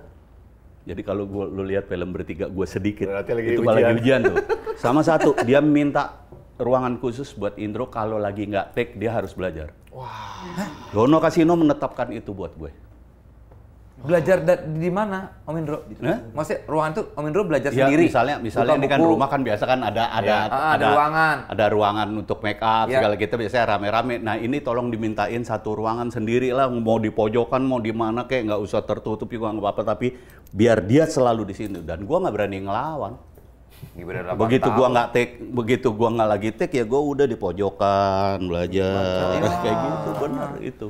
jadi kalau gue lihat film bertiga gue sedikit lagi itu ujian. lagi ujian tuh sama satu dia minta ruangan khusus buat Indro kalau lagi nggak take dia harus belajar. Wah. Wow. Dono Kasino menetapkan itu buat gue. Belajar di mana, Om Indro? Hah? Maksudnya ruangan tuh Om Indro belajar ya, sendiri. Misalnya, misalnya di ini kan rumah kan biasa kan ada ada, ya. Ah, ada ada ruangan. Ada ruangan untuk make up ya. segala gitu biasanya rame-rame. Nah, ini tolong dimintain satu ruangan sendiri lah mau di pojokan mau di mana kayak nggak usah tertutup juga nggak apa-apa tapi biar dia selalu di sini dan gue nggak berani ngelawan begitu gua nggak tek begitu gua nggak lagi tek ya gua udah di pojokan belajar ya. kayak gitu bener itu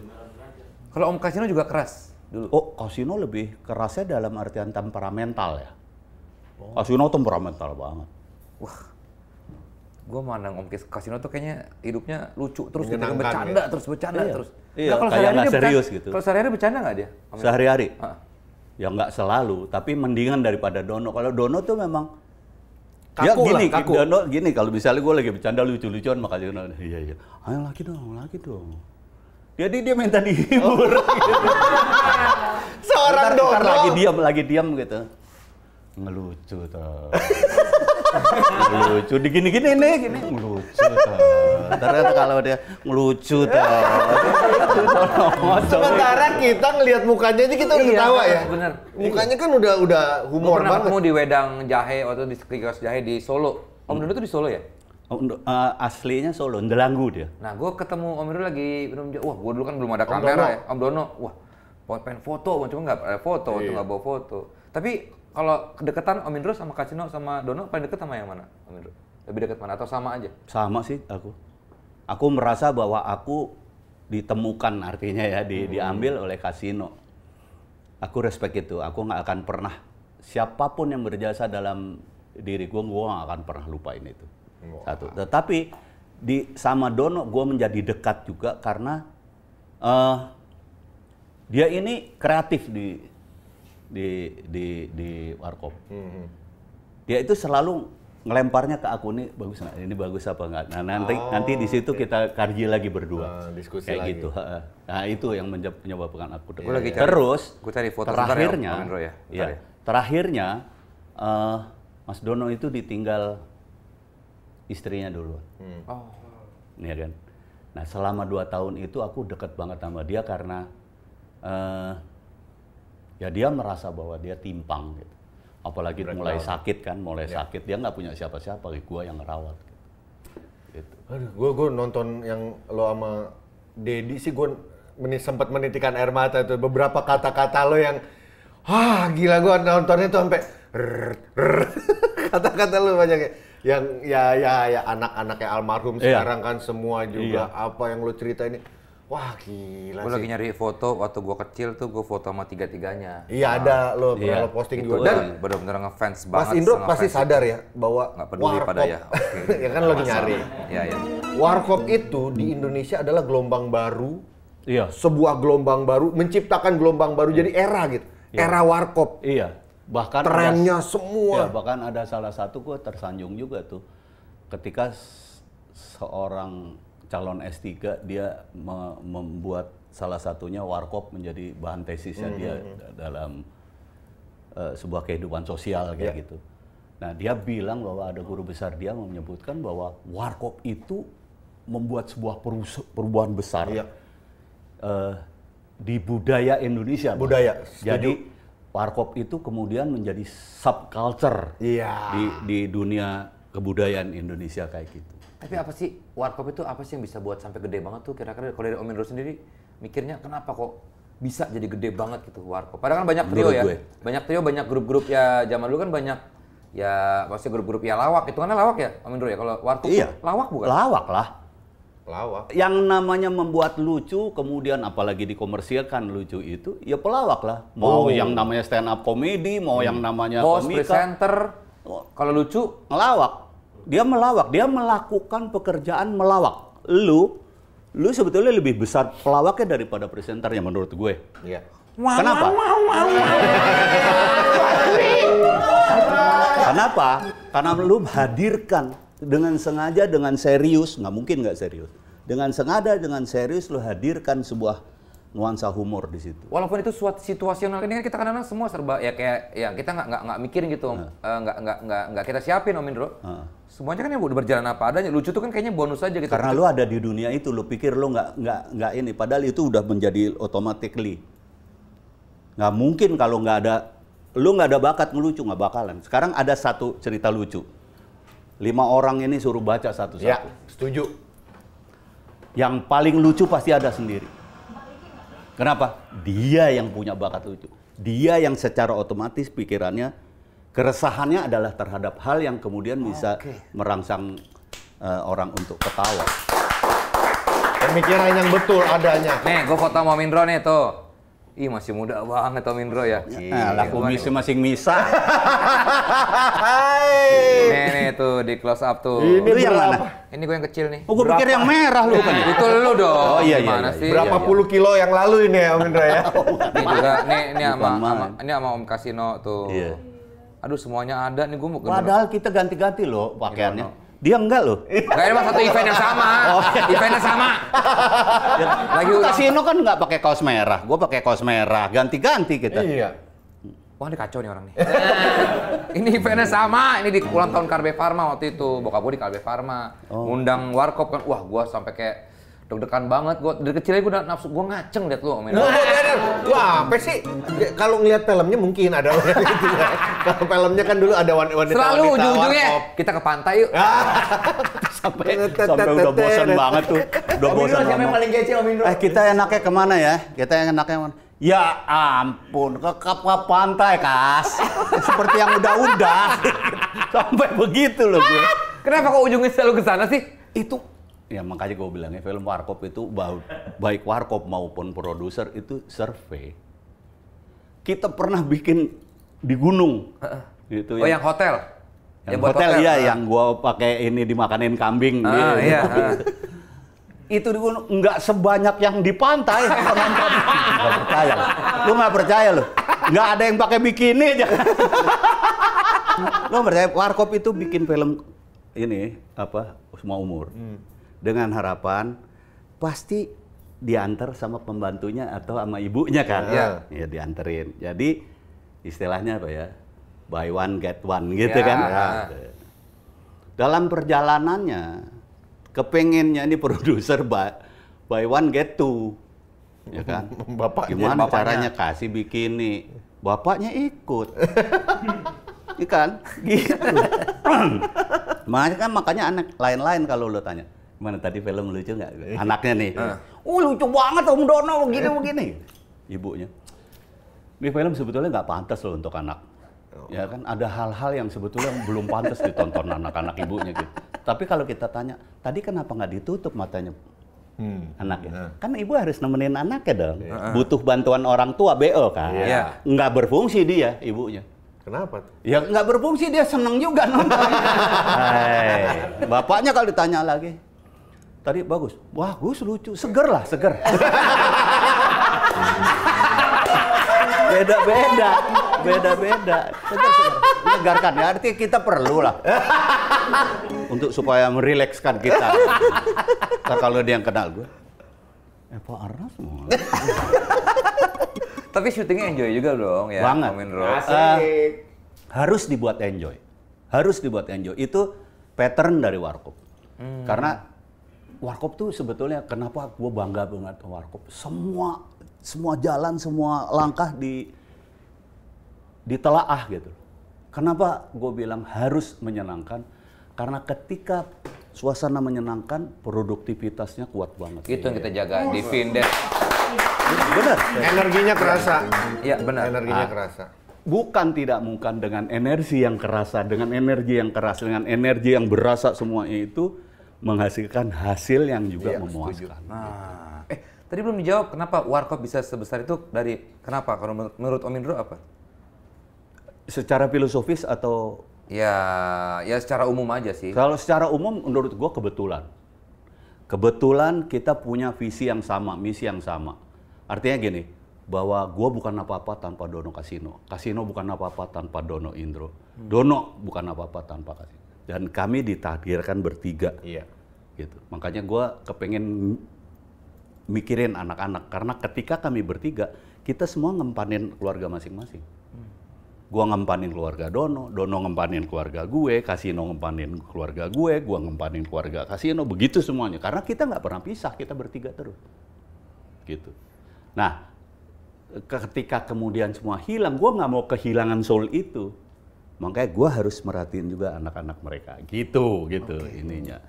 kalau om kasino juga keras dulu oh kasino lebih kerasnya dalam artian temperamental ya oh. kasino temperamental banget wah gua mana Om Kasino tuh kayaknya hidupnya lucu terus gitu bercanda ya? terus bercanda iya. terus. Iya, nah, kalau sehari-hari dia serius bercanda, gitu. Kalau sehari-hari bercanda nggak dia? Sehari-hari? Ya nggak selalu, tapi mendingan daripada Dono. Kalau Dono tuh memang kaku ya, gini, lah, kaku. gini kalau misalnya gue lagi bercanda lucu-lucuan makanya Dono, iya iya, ayo lagi dong, lagi dong. Jadi dia minta dihibur. Oh. gitu. Seorang Dono. Lagi diam, lagi diam gitu. Ngelucu tuh. lucu di gini gini nih gini lucu ternyata kalau dia ngelucu sementara kita ngelihat mukanya aja kita udah iya, ketawa ya bener mukanya kan udah udah humor banget kamu di wedang jahe atau di sekelikas jahe di Solo Om dulu tuh di Solo ya uh, aslinya Solo, Delanggu dia. Nah, gue ketemu Om Dono lagi minum Wah, gue dulu kan belum ada kamera ya. Om Dono, wah, pengen foto, cuma nggak ada foto, iya. nggak bawa foto. Tapi kalau kedekatan Om Indro sama Kasino sama Dono paling dekat sama yang mana Om Indro? Lebih dekat mana atau sama aja? Sama sih aku. Aku merasa bahwa aku ditemukan artinya ya di, hmm. diambil oleh Kasino. Aku respect itu. Aku nggak akan pernah siapapun yang berjasa dalam diri gue, gue nggak akan pernah lupain itu. Wow. Satu. Tetapi di sama Dono gue menjadi dekat juga karena uh, dia ini kreatif di di di di warkop. Hmm. Dia itu selalu ngelemparnya ke aku nih bagus nggak ini bagus apa nggak nah nanti oh, nanti di situ okay. kita kaji lagi berdua nah, diskusi kayak lagi. gitu nah itu yang menyebabkan aku ya, lagi terus gue cari foto terakhirnya ya, ya, ya. terakhirnya uh, Mas Dono itu ditinggal istrinya dulu hmm. oh ya kan nah selama dua tahun itu aku dekat banget sama dia karena uh, ya dia merasa bahwa dia timpang gitu. Apalagi Mereka mulai sakit kan, mulai ya. sakit dia nggak punya siapa-siapa, gue yang ngerawat. Gitu. gitu. Aduh, gue gue nonton yang lo sama Dedi sih gue meni sempat menitikan air mata itu beberapa kata-kata lo yang ah gila gue nontonnya tuh sampai kata-kata lo banyak ya yang ya ya ya anak-anaknya almarhum iya. sekarang kan semua juga iya. apa yang lo cerita ini Wah gila gua sih. lagi nyari foto waktu gue kecil tuh gue foto sama tiga-tiganya. Iya nah, ada lo pernah iya, lo posting itu, juga. Dan bener-bener ngefans banget. Mas Indro pasti sadar ya bahwa Nggak peduli warkop. pada ya. Okay. ya kan lo lagi nyari. Iya iya. Warkop itu di Indonesia adalah gelombang baru. Iya. Sebuah gelombang baru menciptakan gelombang baru hmm. jadi era gitu. Iya. Era warkop. Iya. Bahkan trennya ada, semua. Ya, bahkan ada salah satu gue tersanjung juga tuh ketika seorang calon S3 dia me membuat salah satunya warkop menjadi bahan tesisnya mm -hmm. dia hmm, hmm. dalam uh, sebuah kehidupan sosial kayak yeah. gitu. Nah, dia bilang bahwa ada guru besar dia menyebutkan bahwa warkop itu membuat sebuah perubahan besar yeah. Ya. uh, di budaya Indonesia. Budaya. Setuju. Jadi warkop itu kemudian menjadi subculture yeah. di, di dunia kebudayaan Indonesia kayak gitu. Tapi apa sih warkop itu apa sih yang bisa buat sampai gede banget tuh kira-kira kalau dari Om Indro sendiri mikirnya kenapa kok bisa jadi gede banget gitu warkop. Padahal kan banyak trio ya. Gue. Banyak trio, banyak grup-grup ya zaman dulu kan banyak ya pasti grup-grup ya lawak. Itu kan lawak ya Om Indro ya kalau warkop iya. lawak bukan? Lawak lah. Pelawak. Yang namanya membuat lucu, kemudian apalagi dikomersilkan lucu itu, ya pelawak lah. Mau oh. yang namanya stand up comedy, mau hmm. yang namanya host komika. presenter, oh. kalau lucu ngelawak dia melawak, dia melakukan pekerjaan melawak. Lu lu sebetulnya lebih besar pelawaknya daripada presenternya menurut gue. Iya. yeah. Kenapa? Kenapa? Karena lu hadirkan dengan sengaja, dengan serius, nggak mungkin nggak serius. Dengan sengaja, dengan serius lu hadirkan sebuah nuansa humor di situ. Walaupun itu situasional ini kan kita kan anak semua serba ya kayak ya kita nggak nggak mikirin gitu, nah. Eh, nggak nah. uh, nggak nggak nggak kita siapin Om Indro. Nah. Semuanya kan yang udah berjalan apa adanya. Lucu tuh kan kayaknya bonus aja gitu. Karena lu ada di dunia itu, lu pikir lu nggak nggak nggak ini, padahal itu udah menjadi automatically. Nggak mungkin kalau nggak ada lu nggak ada bakat ngelucu nggak bakalan. Sekarang ada satu cerita lucu. Lima orang ini suruh baca satu-satu. Ya, setuju. Yang paling lucu pasti ada sendiri. Kenapa? Dia yang punya bakat lucu. Dia yang secara otomatis pikirannya keresahannya adalah terhadap hal yang kemudian bisa okay. merangsang uh, orang untuk ketawa. Pemikiran yang betul adanya. Nih, gue foto Momindro nih tuh. Ih masih muda banget Om Indro ya. Nah, laku misi masing misa. nih nih tuh di close up tuh. Ini yang mana? Ini gue yang kecil nih. Oh gue pikir yang merah lu kan. Itu lu dong. Oh iya iya. Gimana iya, sih? Iya, berapa iya. puluh kilo yang lalu ini ya Om Indro ya? ini oh, juga nih ini sama, sama ini sama Om Kasino tuh. Iya. Aduh semuanya ada nih gue mau. Padahal kita ganti-ganti loh pakaiannya. Dia enggak loh. Enggak ada satu event yang sama. Oh, iya. Eventnya sama. Ya, lagi lagi kan kasino kan enggak pakai kaos merah. Gue pakai kaos merah. Ganti-ganti kita. Iya. Wah ini kacau nih orang nih. ini eventnya sama, ini di ulang tahun Karbe Farma waktu itu. Bokap gue di Karbe Farma. Oh. Ngundang Warkop kan, wah gue sampai kayak deg-degan banget gue dari kecil aja gue udah nafsu gue ngaceng liat lu om wah apa sih ya, kalau ngeliat filmnya mungkin ada gitu ya kalau filmnya kan dulu ada wanita wanita selalu ujung-ujungnya kita ke pantai yuk ah. sampai sampai udah bosan banget tuh udah bosan siapa yang paling kece om Indro eh kita enaknya kemana ya kita yang enaknya mana Ya ampun, ke kapal pantai, Kas. Seperti yang udah-udah. Sampai begitu loh gue. Kenapa kok ujungnya selalu ke sana sih? Itu ya makanya gue bilangnya film warkop itu baik warkop maupun produser itu survei kita pernah bikin di gunung itu oh ya. yang hotel yang, yang buat hotel, hotel ya uh. yang gue pakai ini dimakanin kambing uh, gitu. iya, uh. itu di gunung nggak sebanyak yang di pantai penonton nggak percaya lu nggak percaya lu nggak ada yang pakai bikini aja lu percaya warkop itu bikin film ini apa semua umur hmm dengan harapan pasti diantar sama pembantunya atau sama ibunya kan. Iya. Ya dianterin. Jadi istilahnya apa ya? Buy one get one gitu ya, kan. Ya. Dalam perjalanannya kepengennya ini produser buy, buy one get two. Ya kan? bapak Gimana bapaknya. caranya kasih bikin nih Bapaknya ikut. Ikan, iya gitu. makanya kan makanya anak lain-lain kalau lo tanya Mana tadi film lucu nggak? Iya. Anaknya nih. Uh, lucu banget Om Dono begini begini. Ibunya. Ini film sebetulnya nggak pantas loh untuk anak. Oh. Ya kan ada hal-hal yang sebetulnya belum pantas ditonton anak-anak ibunya gitu. Tapi kalau kita tanya, tadi kenapa nggak ditutup matanya? Hmm. anaknya. Hmm. Ah. Kan ibu harus nemenin anaknya dong. Yeah. Iya. Butuh bantuan orang tua BO kan. Yeah. Nggak berfungsi dia ibunya. Kenapa? Ya nggak berfungsi dia seneng juga nonton. bapaknya kalau ditanya lagi, Tadi bagus. Bagus, lucu. Seger lah, seger. Beda-beda. Beda-beda. Seger, seger. Menyegarkan ya, artinya kita perlu lah. Untuk supaya merilekskan kita. Nah, kalau dia yang kenal gue. Eh, Pak Arnas mau. Tapi syutingnya enjoy juga dong ya. Banget. Uh, harus dibuat enjoy. Harus dibuat enjoy. Itu pattern dari Warkop. Hmm. Karena warkop tuh sebetulnya kenapa gue bangga banget warkop. Semua semua jalan, semua langkah di ditelaah gitu. Kenapa gue bilang harus menyenangkan? Karena ketika suasana menyenangkan, produktivitasnya kuat banget. Itu yang kita iya. jaga oh, di Vindes. Iya. Benar. Energinya kerasa. Iya benar. Energinya ah. kerasa. Bukan tidak mungkin dengan energi yang kerasa, dengan energi yang keras, dengan energi yang berasa semua itu menghasilkan hasil yang juga iya, memuaskan. Gitu. Nah, eh tadi belum dijawab kenapa warkop bisa sebesar itu dari kenapa? Kalau menurut, menurut Om Indro apa? Secara filosofis atau ya ya secara umum aja sih. Kalau secara umum menurut gue kebetulan. Kebetulan kita punya visi yang sama, misi yang sama. Artinya gini, bahwa gue bukan apa-apa tanpa Dono Kasino. Kasino bukan apa-apa tanpa Dono Indro. Hmm. Dono bukan apa-apa tanpa Kasino dan kami ditakdirkan bertiga iya. gitu makanya gue kepengen mikirin anak-anak karena ketika kami bertiga kita semua ngempanin keluarga masing-masing hmm. gue ngempanin keluarga Dono Dono ngempanin keluarga gue Kasino ngempanin keluarga gue gue ngempanin keluarga Kasino begitu semuanya karena kita nggak pernah pisah kita bertiga terus gitu nah ketika kemudian semua hilang gue nggak mau kehilangan soul itu Makanya gue harus merhatiin juga anak-anak mereka. Gitu, gitu okay. ininya.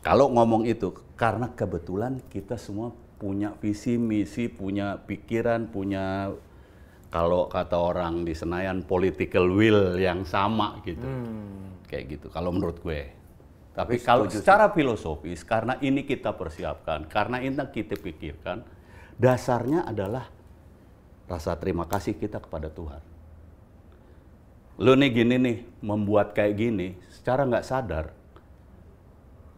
Kalau ngomong itu, karena kebetulan kita semua punya visi, misi, punya pikiran, punya kalau kata orang di Senayan political will yang sama gitu. Hmm. Kayak gitu, kalau menurut gue. Tapi kalau secara filosofis, karena ini kita persiapkan, karena ini kita pikirkan, dasarnya adalah rasa terima kasih kita kepada Tuhan lu nih gini nih membuat kayak gini secara nggak sadar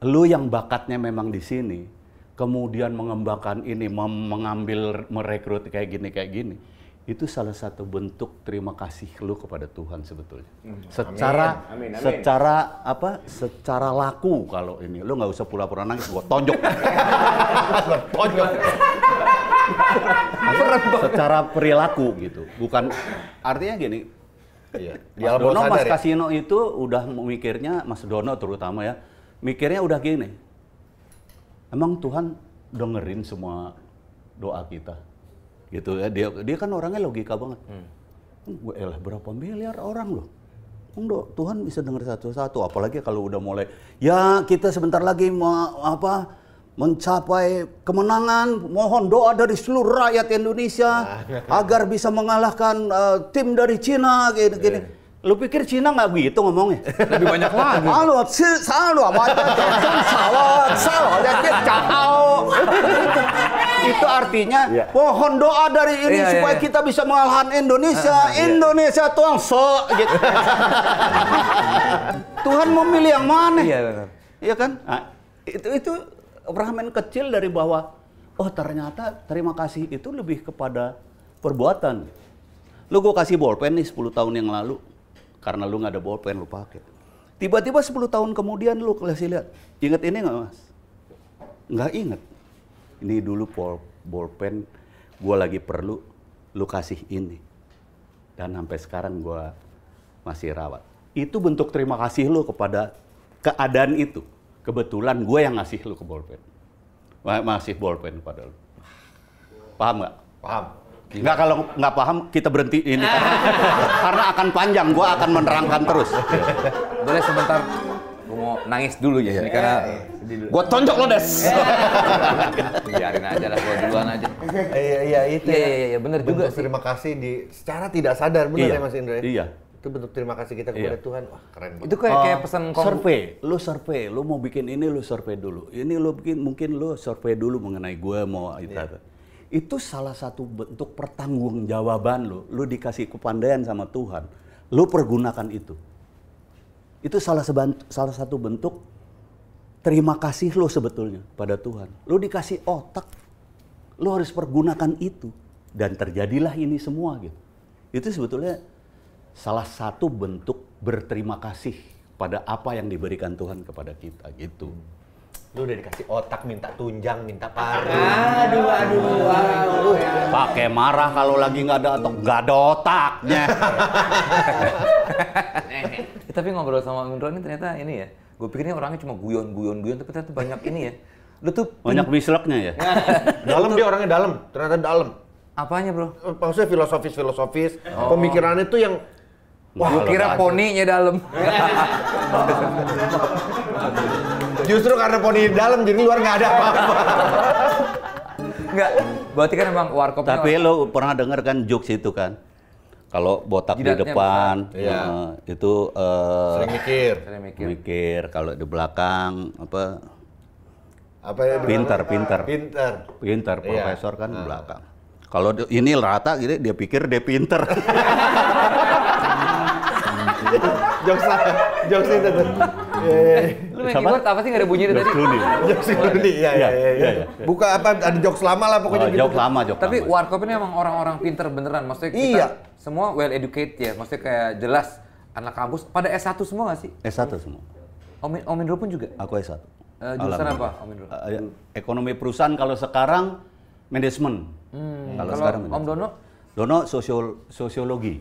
lu yang bakatnya memang di sini kemudian mengembangkan ini mengambil merekrut kayak gini kayak gini itu salah satu bentuk terima kasih lu kepada Tuhan sebetulnya hmm. secara amin. Amin. Amin. secara apa secara laku kalau ini lu nggak usah pura-pura nangis gua tonjok tonjok secara perilaku gitu bukan artinya gini Iya. Di Mas Dono Mas ya? Kasino itu udah mikirnya Mas Dono terutama ya, mikirnya udah gini. Emang Tuhan dengerin semua doa kita. Gitu ya. Dia dia kan orangnya logika banget. Hmm. hmm Gue elah eh, berapa miliar orang loh. Tuhan bisa dengar satu-satu apalagi kalau udah mulai ya kita sebentar lagi mau apa mencapai kemenangan. Mohon doa dari seluruh rakyat Indonesia nah. agar bisa mengalahkan uh, tim dari Cina gini-gini. Yeah. Lu pikir Cina nggak begitu ngomongnya? Lebih banyak lagi. Halo, si salu apa? lihat ya, dia kau. Itu artinya yeah. pohon doa dari ini iya, iya, supaya iya. kita bisa mengalahkan Indonesia. Ah, Indonesia yeah. tuang so gitu. Tuhan memilih yang mana? Iya kan? Ah, itu itu ramen kecil dari bahwa oh ternyata terima kasih itu lebih kepada perbuatan. Lu gue kasih bolpen nih 10 tahun yang lalu karena lu nggak ada bolpen lu pakai. Tiba-tiba 10 tahun kemudian lu kasih lihat, Ingat ini nggak mas? Nggak inget. Ini dulu bolpen gue lagi perlu, lu kasih ini. Dan sampai sekarang gue masih rawat. Itu bentuk terima kasih lu kepada keadaan itu kebetulan gue yang ngasih lu ke bolpen. Masih bolpen kepada lu. Paham nggak? Paham. Nggak kalau nggak paham kita berhenti ini karena, karena akan panjang. Gue akan menerangkan terus. Boleh sebentar gue mau nangis dulu ya, ini karena eh, gue tonjok lo des. Eh. Biarin aja lah, gue duluan aja. Eh, iya iya itu. Iya iya bener juga sih. Terima kasih di secara tidak sadar benar iya, ya Mas Indra. Ya? Iya itu bentuk terima kasih kita kepada yeah. Tuhan wah keren banget itu kayak oh, kayak pesan survei lu survei lu mau bikin ini lu survei dulu ini lu bikin mungkin lu survei dulu mengenai gue mau iya. itu itu salah satu bentuk pertanggungjawaban lu lu dikasih kepandaian sama Tuhan lu pergunakan itu itu salah sebantu, salah satu bentuk terima kasih lu sebetulnya pada Tuhan lu dikasih otak lu harus pergunakan itu dan terjadilah ini semua gitu itu sebetulnya salah satu bentuk berterima kasih pada apa yang diberikan Tuhan kepada kita gitu. Lu udah dikasih otak, minta tunjang, minta paru. Aduh, aduh, aduh. Ya. Pakai marah kalau lagi nggak ada atau nggak ada otaknya. Eh, tapi ngobrol sama Indro ini ternyata ini ya, gue pikirnya orangnya cuma guyon, guyon, guyon, tapi ternyata banyak ini ya. Lu tuh banyak misleknya ya. Nah, dalam dia orangnya dalam, ternyata dalam. Apanya bro? Eh, maksudnya filosofis-filosofis, oh. pemikirannya tuh yang Wah, kira poninya dalam. Justru karena poni dalam jadi luar nggak ada apa-apa. Enggak, berarti kan emang warkop. Tapi lo pernah dengar kan jokes itu kan? Kalau botak Jidatnya di depan iya. Eh, itu uh, sering mikir, sering mikir. mikir. Kalau di belakang apa? Apa ya? Pinter, pinter, pinter, pinter. Iya. Profesor iya. kan uh. belakang. Kalau ini rata gitu dia pikir dia pinter. jokes lah. Jokes itu tuh. Iya, iya, iya. Lu main keyboard apa sih nggak ada bunyi itu jokes Clooney. Jokes Clooney. Iya iya iya. Buka apa ada jokes lama lah pokoknya oh, gitu. Jokes lama, jokes Tapi Warkop ini emang orang-orang pinter beneran. Maksudnya kita iya. semua well educated ya. Maksudnya kayak jelas anak kampus pada S1 semua nggak sih? S1 semua. Om, Om Indro pun juga? Aku S1. Uh, eh, jurusan apa Om Indro? Uh, eh, ya, ekonomi perusahaan kalau sekarang manajemen. Hmm. Kalau, kalau sekarang manajemen. Om Dono? Dono sosiol, sosiologi.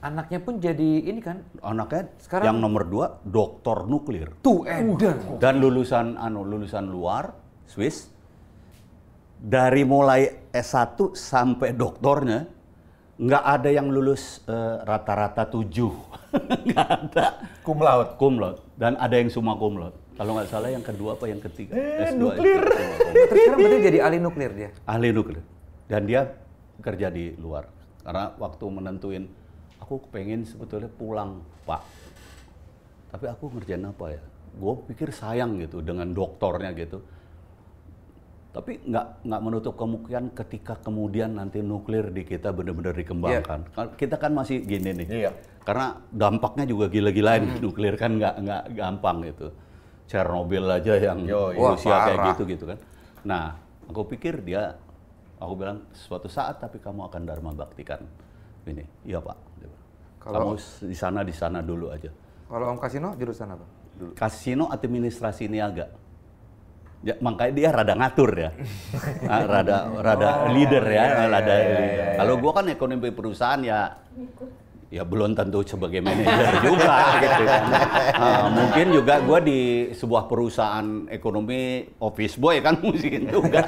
Anaknya pun jadi ini kan? Anaknya sekarang yang nomor dua dokter nuklir. Tuh oh, dan lulusan anu lulusan luar Swiss dari mulai S1 sampai doktornya nggak ada yang lulus eh, rata-rata uh, tujuh, nggak ada. Kum laut. Kum laut. Dan ada yang semua kum laut. Kalau nggak salah yang kedua apa yang ketiga? Eh, S2, nuklir. Terus sekarang berarti jadi ahli nuklir dia? Ahli nuklir. Dan dia kerja di luar. Karena waktu menentuin aku pengen sebetulnya pulang pak tapi aku ngerjain apa ya gue pikir sayang gitu dengan dokternya gitu tapi nggak nggak menutup kemungkinan ketika kemudian nanti nuklir di kita benar-benar dikembangkan yeah. Kan, kita kan masih gini nih yeah. karena dampaknya juga gila-gilaan mm. nuklir kan nggak nggak gampang gitu Chernobyl aja yang iya, Rusia kayak gitu gitu kan nah aku pikir dia aku bilang suatu saat tapi kamu akan dharma baktikan ini iya pak kalau kamu di sana di sana dulu aja. Kalau Om Kasino jurusan apa? Dulu. Kasino administrasi niaga. Ya, makanya dia rada ngatur ya, nah, rada rada oh, iya, iya, leader ya, iya, rada. Iya, iya, iya. Kalau gua kan ekonomi perusahaan ya, ya belum tentu sebagai manajer juga gitu. Nah, mungkin juga gua di sebuah perusahaan ekonomi office boy kan mungkin juga.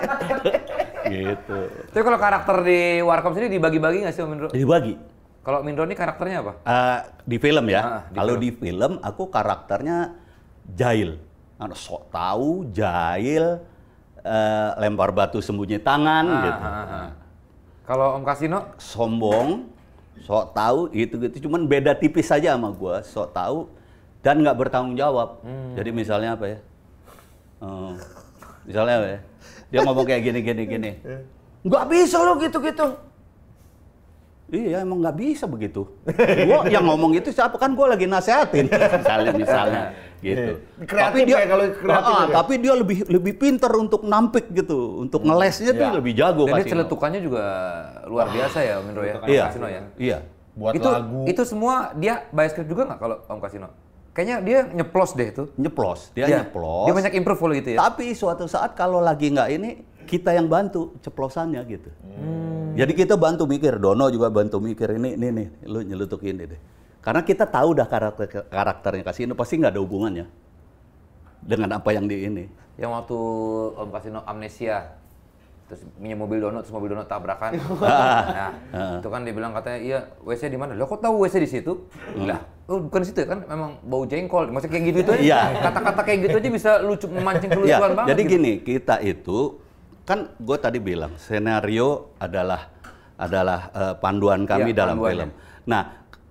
gitu. Tapi kalau karakter di Warkop sendiri dibagi-bagi nggak sih menurut? Dibagi kalau Mindro ini karakternya apa? Uh, di film ya. Ah, ah Kalau di film aku karakternya jahil. Anu, sok tahu, jahil, uh, eh, lempar batu sembunyi tangan ah, gitu. Ah, ah. Kalau Om Kasino? Sombong, sok tahu gitu-gitu. Cuman beda tipis saja sama gua, sok tahu dan nggak bertanggung jawab. Hmm. Jadi misalnya apa ya? Uh, misalnya apa ya? Dia ngomong kayak gini gini gini. Nggak bisa lo gitu-gitu Iya emang nggak bisa begitu. gua yang ngomong itu siapa kan gue lagi nasehatin misalnya misalnya iya. gitu. Kreatif tapi dia ya kalau kreatif ya. tapi dia lebih lebih pinter untuk nampik gitu, untuk hmm. ngelesnya ya. lebih jago. Dan dia celetukannya juga luar biasa ya Om Indro ya. Iya. Kasino ya. Iya. Buat itu, lagu. Itu semua dia script juga nggak kalau Om Kasino? Kayaknya dia nyeplos deh itu. Nyeplos, dia ya. nyeplos. Dia banyak improve kalau gitu ya. Tapi suatu saat kalau lagi nggak ini kita yang bantu ceplosannya gitu. Hmm. Jadi kita bantu mikir, Dono juga bantu mikir ini ini nih, lu nyelutuk ini deh. Karena kita tahu dah karakter karakternya Kasino pasti nggak ada hubungannya dengan apa yang di ini. Yang waktu Om Kasino amnesia terus punya mobil Dono terus mobil Dono tabrakan. nah, itu kan dibilang katanya iya WC di mana? Lo kok tahu WC di situ? Hmm. Lah, oh, bukan situ ya, kan memang bau jengkol. Maksudnya kayak gitu itu aja. Ya? Iya. Kata-kata kayak gitu aja bisa lucu memancing iya. kelucuan ya, banget. Jadi gitu. gini, kita itu kan gue tadi bilang senario adalah adalah uh, panduan kami ya, dalam panduannya. film. Nah,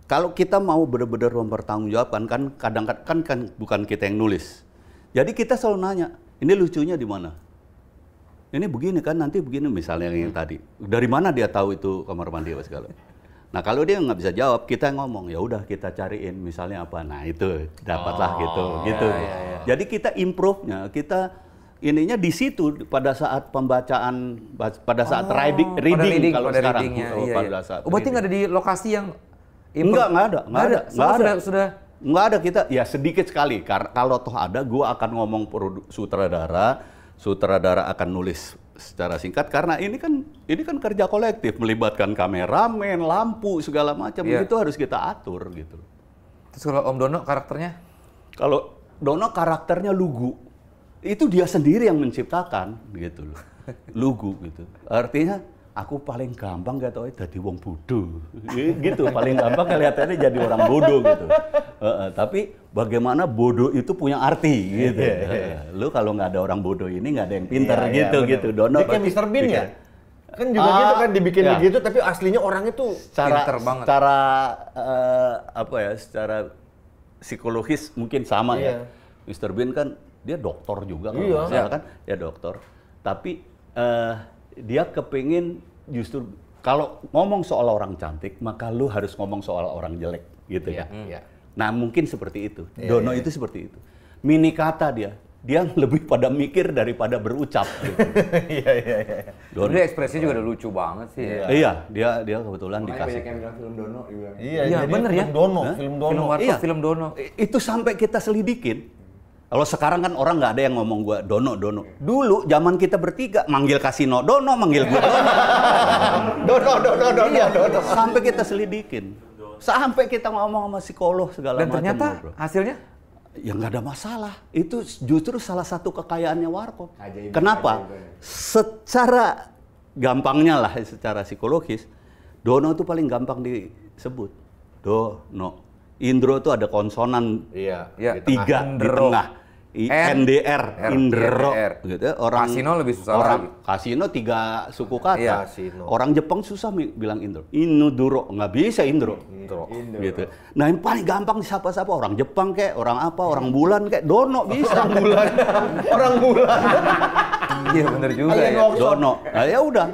kalau kita mau benar-benar mempertanggungjawabkan kan kadang kan kan bukan kita yang nulis. Jadi kita selalu nanya, ini lucunya di mana? Ini begini kan nanti begini misalnya yang, yang tadi. Dari mana dia tahu itu kamar mandi apa segala? Nah kalau dia nggak bisa jawab, kita ngomong ya udah kita cariin misalnya apa. Nah itu dapatlah gitu, oh, gitu, gitu. ya, ya. Jadi kita improve-nya, kita ininya di situ pada saat pembacaan pada saat oh, reading, pada reading kalau pada sekarang oh, iya, iya. pada saat. Oh, berarti nggak ada di lokasi yang enggak nggak ada, enggak ada. Enggak ada. Sudah, sudah nggak ada kita ya sedikit sekali karena kalau toh ada gua akan ngomong sutradara sutradara akan nulis secara singkat karena ini kan ini kan kerja kolektif melibatkan kameramen lampu segala macam yeah. itu harus kita atur gitu terus kalau Om Dono karakternya kalau Dono karakternya lugu itu dia sendiri yang menciptakan gitu loh lugu gitu artinya aku paling gampang gak tau jadi wong bodoh iya, gitu paling gampang kelihatannya jadi orang bodoh gitu uh, uh, tapi bagaimana bodoh itu punya arti gitu yeah, yeah, yeah. lu kalau nggak ada orang bodoh ini nggak ada yang iya, pinter yeah, gitu yeah, gitu dono. kayak Mister Bean ya kan juga ah, gitu kan dibikin ya. begitu tapi aslinya orang itu cara, pinter banget cara uh, eh, apa ya secara psikologis mungkin sama yeah. ya iya. Mr. Bean kan dia dokter juga kan iya. kan ya dokter tapi uh, dia kepingin justru kalau ngomong soal orang cantik maka lu harus ngomong soal orang jelek gitu iya, ya iya. nah mungkin seperti itu iya, iya, Dono iya. itu seperti itu mini kata dia dia lebih pada mikir daripada berucap. Gitu. iya iya iya. Dono. Dia ekspresinya juga udah lucu banget sih. Iya, iya dia dia kebetulan Makanya dikasih. Banyak yang bilang film Dono, dibilang. Iya, iya bener ya. Film Dono, film Dono. Film Dono. iya. film Dono. Itu sampai kita selidikin, kalau sekarang kan orang nggak ada yang ngomong gue Dono Dono. Dulu zaman kita bertiga manggil kasino Dono, manggil gue Dono. dono Dono Dono iya, Dono. Sampai kita selidikin, sampai kita ngomong sama psikolog segala macam. Dan ternyata macem, hasilnya? Ya nggak ada masalah. Itu justru salah satu kekayaannya Warko. Kenapa? Secara gampangnya lah, secara psikologis, Dono itu paling gampang disebut. Dono. Indro itu ada konsonan iya, iya. tiga di tengah. Di NDR, Indro, gitu. Ya, orang kasino lebih susah. Orang lagi. kasino tiga suku kata. Iya. Orang Jepang susah bilang Indro. duro. nggak bisa Indro. Indro. Gitu. Nah yang paling gampang siapa-siapa. orang Jepang kayak orang apa, orang bulan kayak Dono bisa. orang bulan. orang bulan. Iya bener juga ya. Dono. Nah, ya udah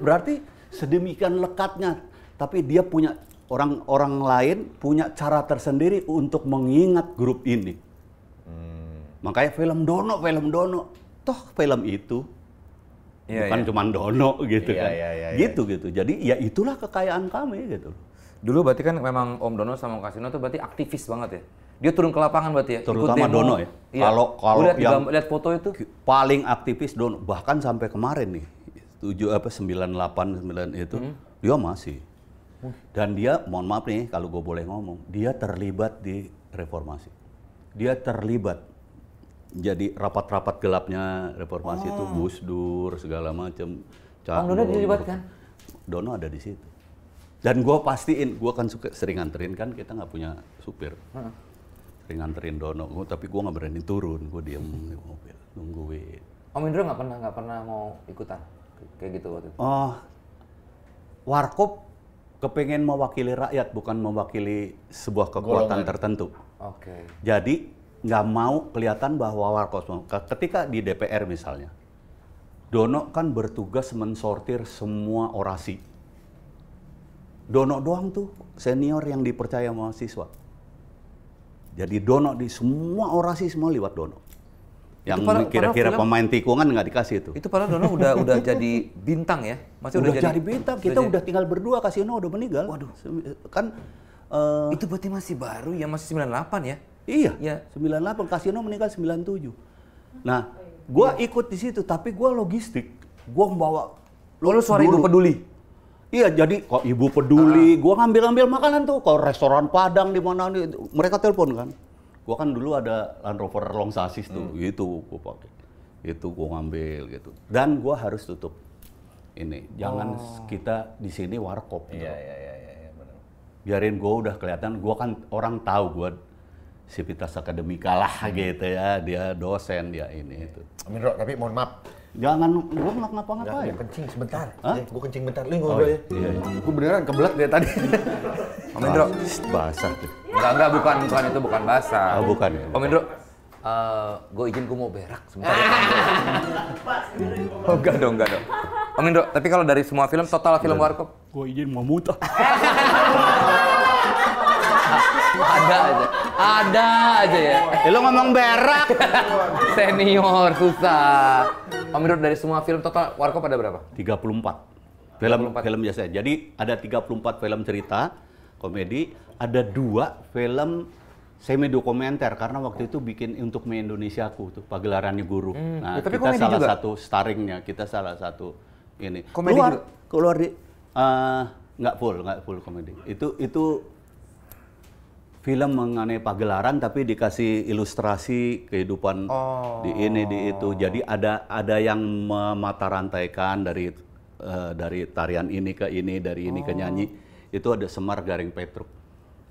berarti sedemikian lekatnya tapi dia punya orang-orang lain punya cara tersendiri untuk mengingat grup ini. Hmm. Makanya film Dono, film Dono, toh film itu yeah, bukan yeah. cuma Dono gitu yeah, kan, yeah, yeah, yeah, gitu yeah. gitu. Jadi ya itulah kekayaan kami gitu. Dulu berarti kan memang Om Dono sama Om Kasino tuh berarti aktivis banget ya. Dia turun ke lapangan berarti ya. Terutama Ikut demo. Dono ya. Iya. Kalau kalau lihat, yang lihat foto itu paling aktivis Dono bahkan sampai kemarin nih tujuh apa sembilan delapan sembilan itu hmm. dia masih dan dia, mohon maaf nih kalau gue boleh ngomong, dia terlibat di reformasi. Dia terlibat. Jadi rapat-rapat gelapnya reformasi oh. itu Gus Dur segala macam. Bang Dono kan? Dono ada di situ. Dan gue pastiin, gue kan suka sering nganterin kan kita nggak punya supir. Sering nganterin Dono, gua, tapi gue nggak berani turun, gue diem di mobil nungguin. Om Indro nggak pernah nggak pernah mau ikutan kayak gitu waktu itu? Oh, Warkop kepengen mewakili rakyat bukan mewakili sebuah kekuatan Golongan. tertentu. Oke. Okay. Jadi nggak mau kelihatan bahwa warkos ketika di DPR misalnya Dono kan bertugas mensortir semua orasi. Dono doang tuh senior yang dipercaya mahasiswa. Jadi Dono di semua orasi semua lewat Dono yang kira-kira pemain tikungan nggak dikasih itu. Itu padahal Dono udah udah jadi bintang ya. Masih udah, udah jadi, jadi bintang. Kita udah, udah tinggal berdua Kasino udah meninggal. Waduh. Kan uh, itu berarti masih baru ya masih 98 ya. Iya. Ya. 98 Kasino meninggal 97. Nah, gua ya. ikut di situ tapi gua logistik. Gua membawa lo, oh, lo suara ibu peduli. Iya, jadi kok ibu peduli, uh. gua ngambil-ngambil makanan tuh ke restoran Padang di mana mereka telepon kan. Gua kan dulu ada Land Rover long sasis tuh, hmm. itu gua pakai. Itu gua ngambil gitu. Dan gua harus tutup ini. Jangan oh. kita di sini warkop gitu. Iya, iya, iya, iya, iya, benar. Biarin gua udah kelihatan, gua kan orang tahu gua sivitas akademika lah hmm. gitu ya. Dia dosen dia ini itu. Amin, Rok, tapi mohon maaf Jangan gue nggak ngapa-ngapain. Ya, kencing sebentar. Hah? Eh, gua kencing bentar. Lu oh, ngobrol ya. Iya, iya, Gua beneran kebelet dia tadi. Om Indro, basah tuh. Enggak, enggak bukan bukan itu bukan basah. Oh, bukan ya. Om Indro, uh, eh, gue izin gue mau berak sebentar. oh, enggak dong, enggak dong. Om Indro, tapi kalau dari semua film total film iya. Warkop, gue izin mau muntah. ada aja ada aja ya eh, lo ngomong berak senior susah Pak Mirut dari semua film total Warkop ada berapa 34 film 34. film biasa jadi ada 34 film cerita komedi ada dua film semi dokumenter karena waktu itu bikin untuk Me Indonesiaku tuh pagelarannya guru. Hmm. Nah, ya, tapi kita salah juga. satu starringnya, kita salah satu ini. Komedi keluar juga. keluar di eh, nggak uh, full, nggak full komedi. Itu itu film mengenai pagelaran tapi dikasih ilustrasi kehidupan oh. di ini di itu. Oh. Jadi ada ada yang memata rantaikan dari uh, dari tarian ini ke ini, dari ini oh. ke nyanyi. Oh. Itu ada Semar Garing Petruk.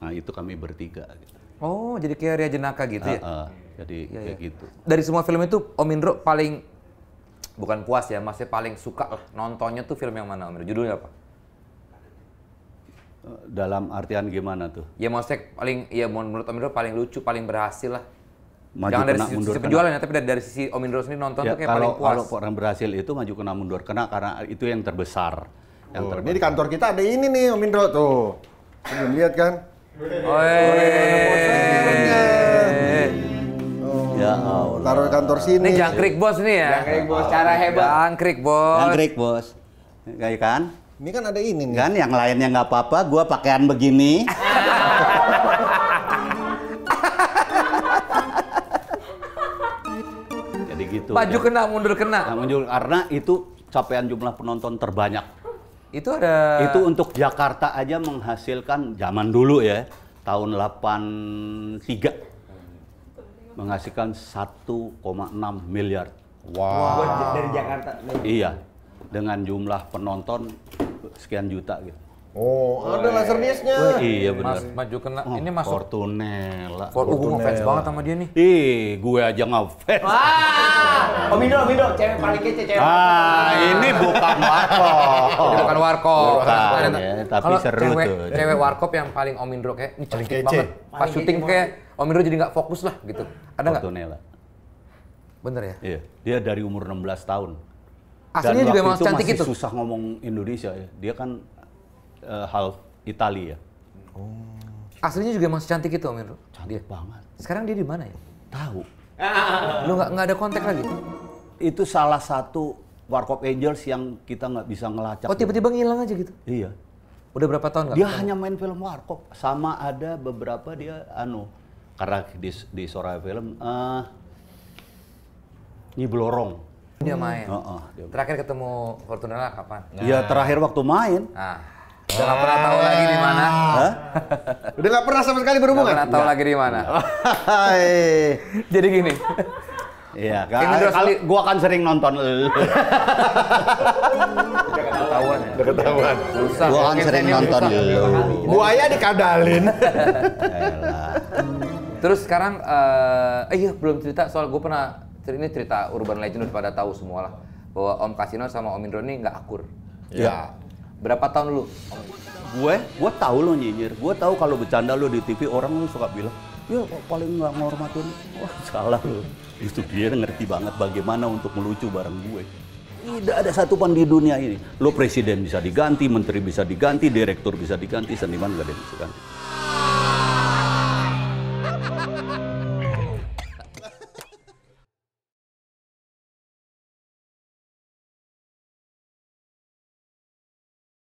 Nah, itu kami bertiga gitu. Oh, jadi kayak Ria Jenaka gitu uh, ya. jadi ya, kayak ya. gitu. Dari semua film itu Om Indro paling bukan puas ya, masih paling suka lah oh. nontonnya tuh film yang mana Om Indro? Judulnya apa? Dalam artian gimana tuh? Ya maksudnya paling, ya menurut Om Indro paling lucu, paling berhasil lah. Maju Jangan dari sisi, mundur, sisi penjualan ya, tapi dari, dari sisi Om Indro sendiri nonton ya, tuh kayak kalau, paling puas. Kalau orang berhasil itu maju kena mundur kena karena itu yang terbesar. Yang oh, terbesar. Ini kantor kita ada ini nih Om Indro tuh. Belum lihat kan? Oh, Ya Allah. Taruh kantor sini. Ini jangkrik bos nih ya. Jangkrik bos, cara hebat. Jangkrik bos. Jangkrik bos. Kayak kan? Ini kan ada ini nih. Kan yang lainnya nggak apa-apa, gue pakaian begini. Jadi gitu. Baju ya. kena, mundur kena. Nah, mundur karena itu capaian jumlah penonton terbanyak. Itu ada. Itu untuk Jakarta aja menghasilkan zaman dulu ya, tahun 83 menghasilkan 1,6 miliar. Wow. dari Jakarta. Iya dengan jumlah penonton sekian juta gitu. Oh, ada laser discnya. iya benar. Mas, maju kena oh, ini masuk. Fortunella. For, uh, gue ngefans banget sama dia nih. Ih, gue aja ngefans. Wah, oh Mindo, Mindo, cewek paling kece cewek. Ah, ini bukan warkop. ini bukan warkop. Bukan, ya, tapi seru cewek, tuh. Cewek warkop yang paling Om Indro kayak ini cantik banget. Pas syuting kayak Om Indro jadi nggak fokus lah gitu. Ada nggak? Fortunella. Bener ya? Iya, dia dari umur 16 tahun aslinya juga emang cantik masih itu. susah ngomong Indonesia ya. Dia kan uh, hal Italia. Ya. Oh. Aslinya juga emang cantik itu Amir. Cantik dia. banget. Sekarang dia di mana ya? Tahu. Ah. Lu nggak ada kontak lagi? Itu salah satu Warkop Angels yang kita nggak bisa ngelacak. Oh tiba-tiba ngilang aja gitu? Iya. Udah berapa tahun Dia hanya main film Warkop. Sama ada beberapa dia anu karena di di Soraya film uh, Nyi Blorong. Dia main. Uh -uh, Terakhir ketemu Fortunella kapan? Ya Ya terakhir waktu main. Ah, Udah nggak ah. pernah tahu lagi di mana. Hah? Udah nggak pernah sama sekali berhubungan. Gak pernah tahu lagi di mana. Jadi gini. Iya, kali gua akan sering nonton lu. ketahuan. Ya? Udah ketahuan. Susah. Gua akan sering nonton lu. Buaya dikadalin. Terus sekarang eh, eh iya belum cerita soal gua pernah ini cerita urban legend udah pada tahu semua lah bahwa Om Kasino sama Om Indro ini nggak akur. Iya. Yeah. Berapa tahun lu? Gue, gue tahu lo nyinyir. Gue tahu kalau bercanda lo di TV orang lu suka bilang, ya kok paling nggak menghormatin. Wah salah lo. Justru dia ngerti banget bagaimana untuk melucu bareng gue. Tidak ada satupun di dunia ini. Lo presiden bisa diganti, menteri bisa diganti, direktur bisa diganti, seniman gak ada yang bisa diganti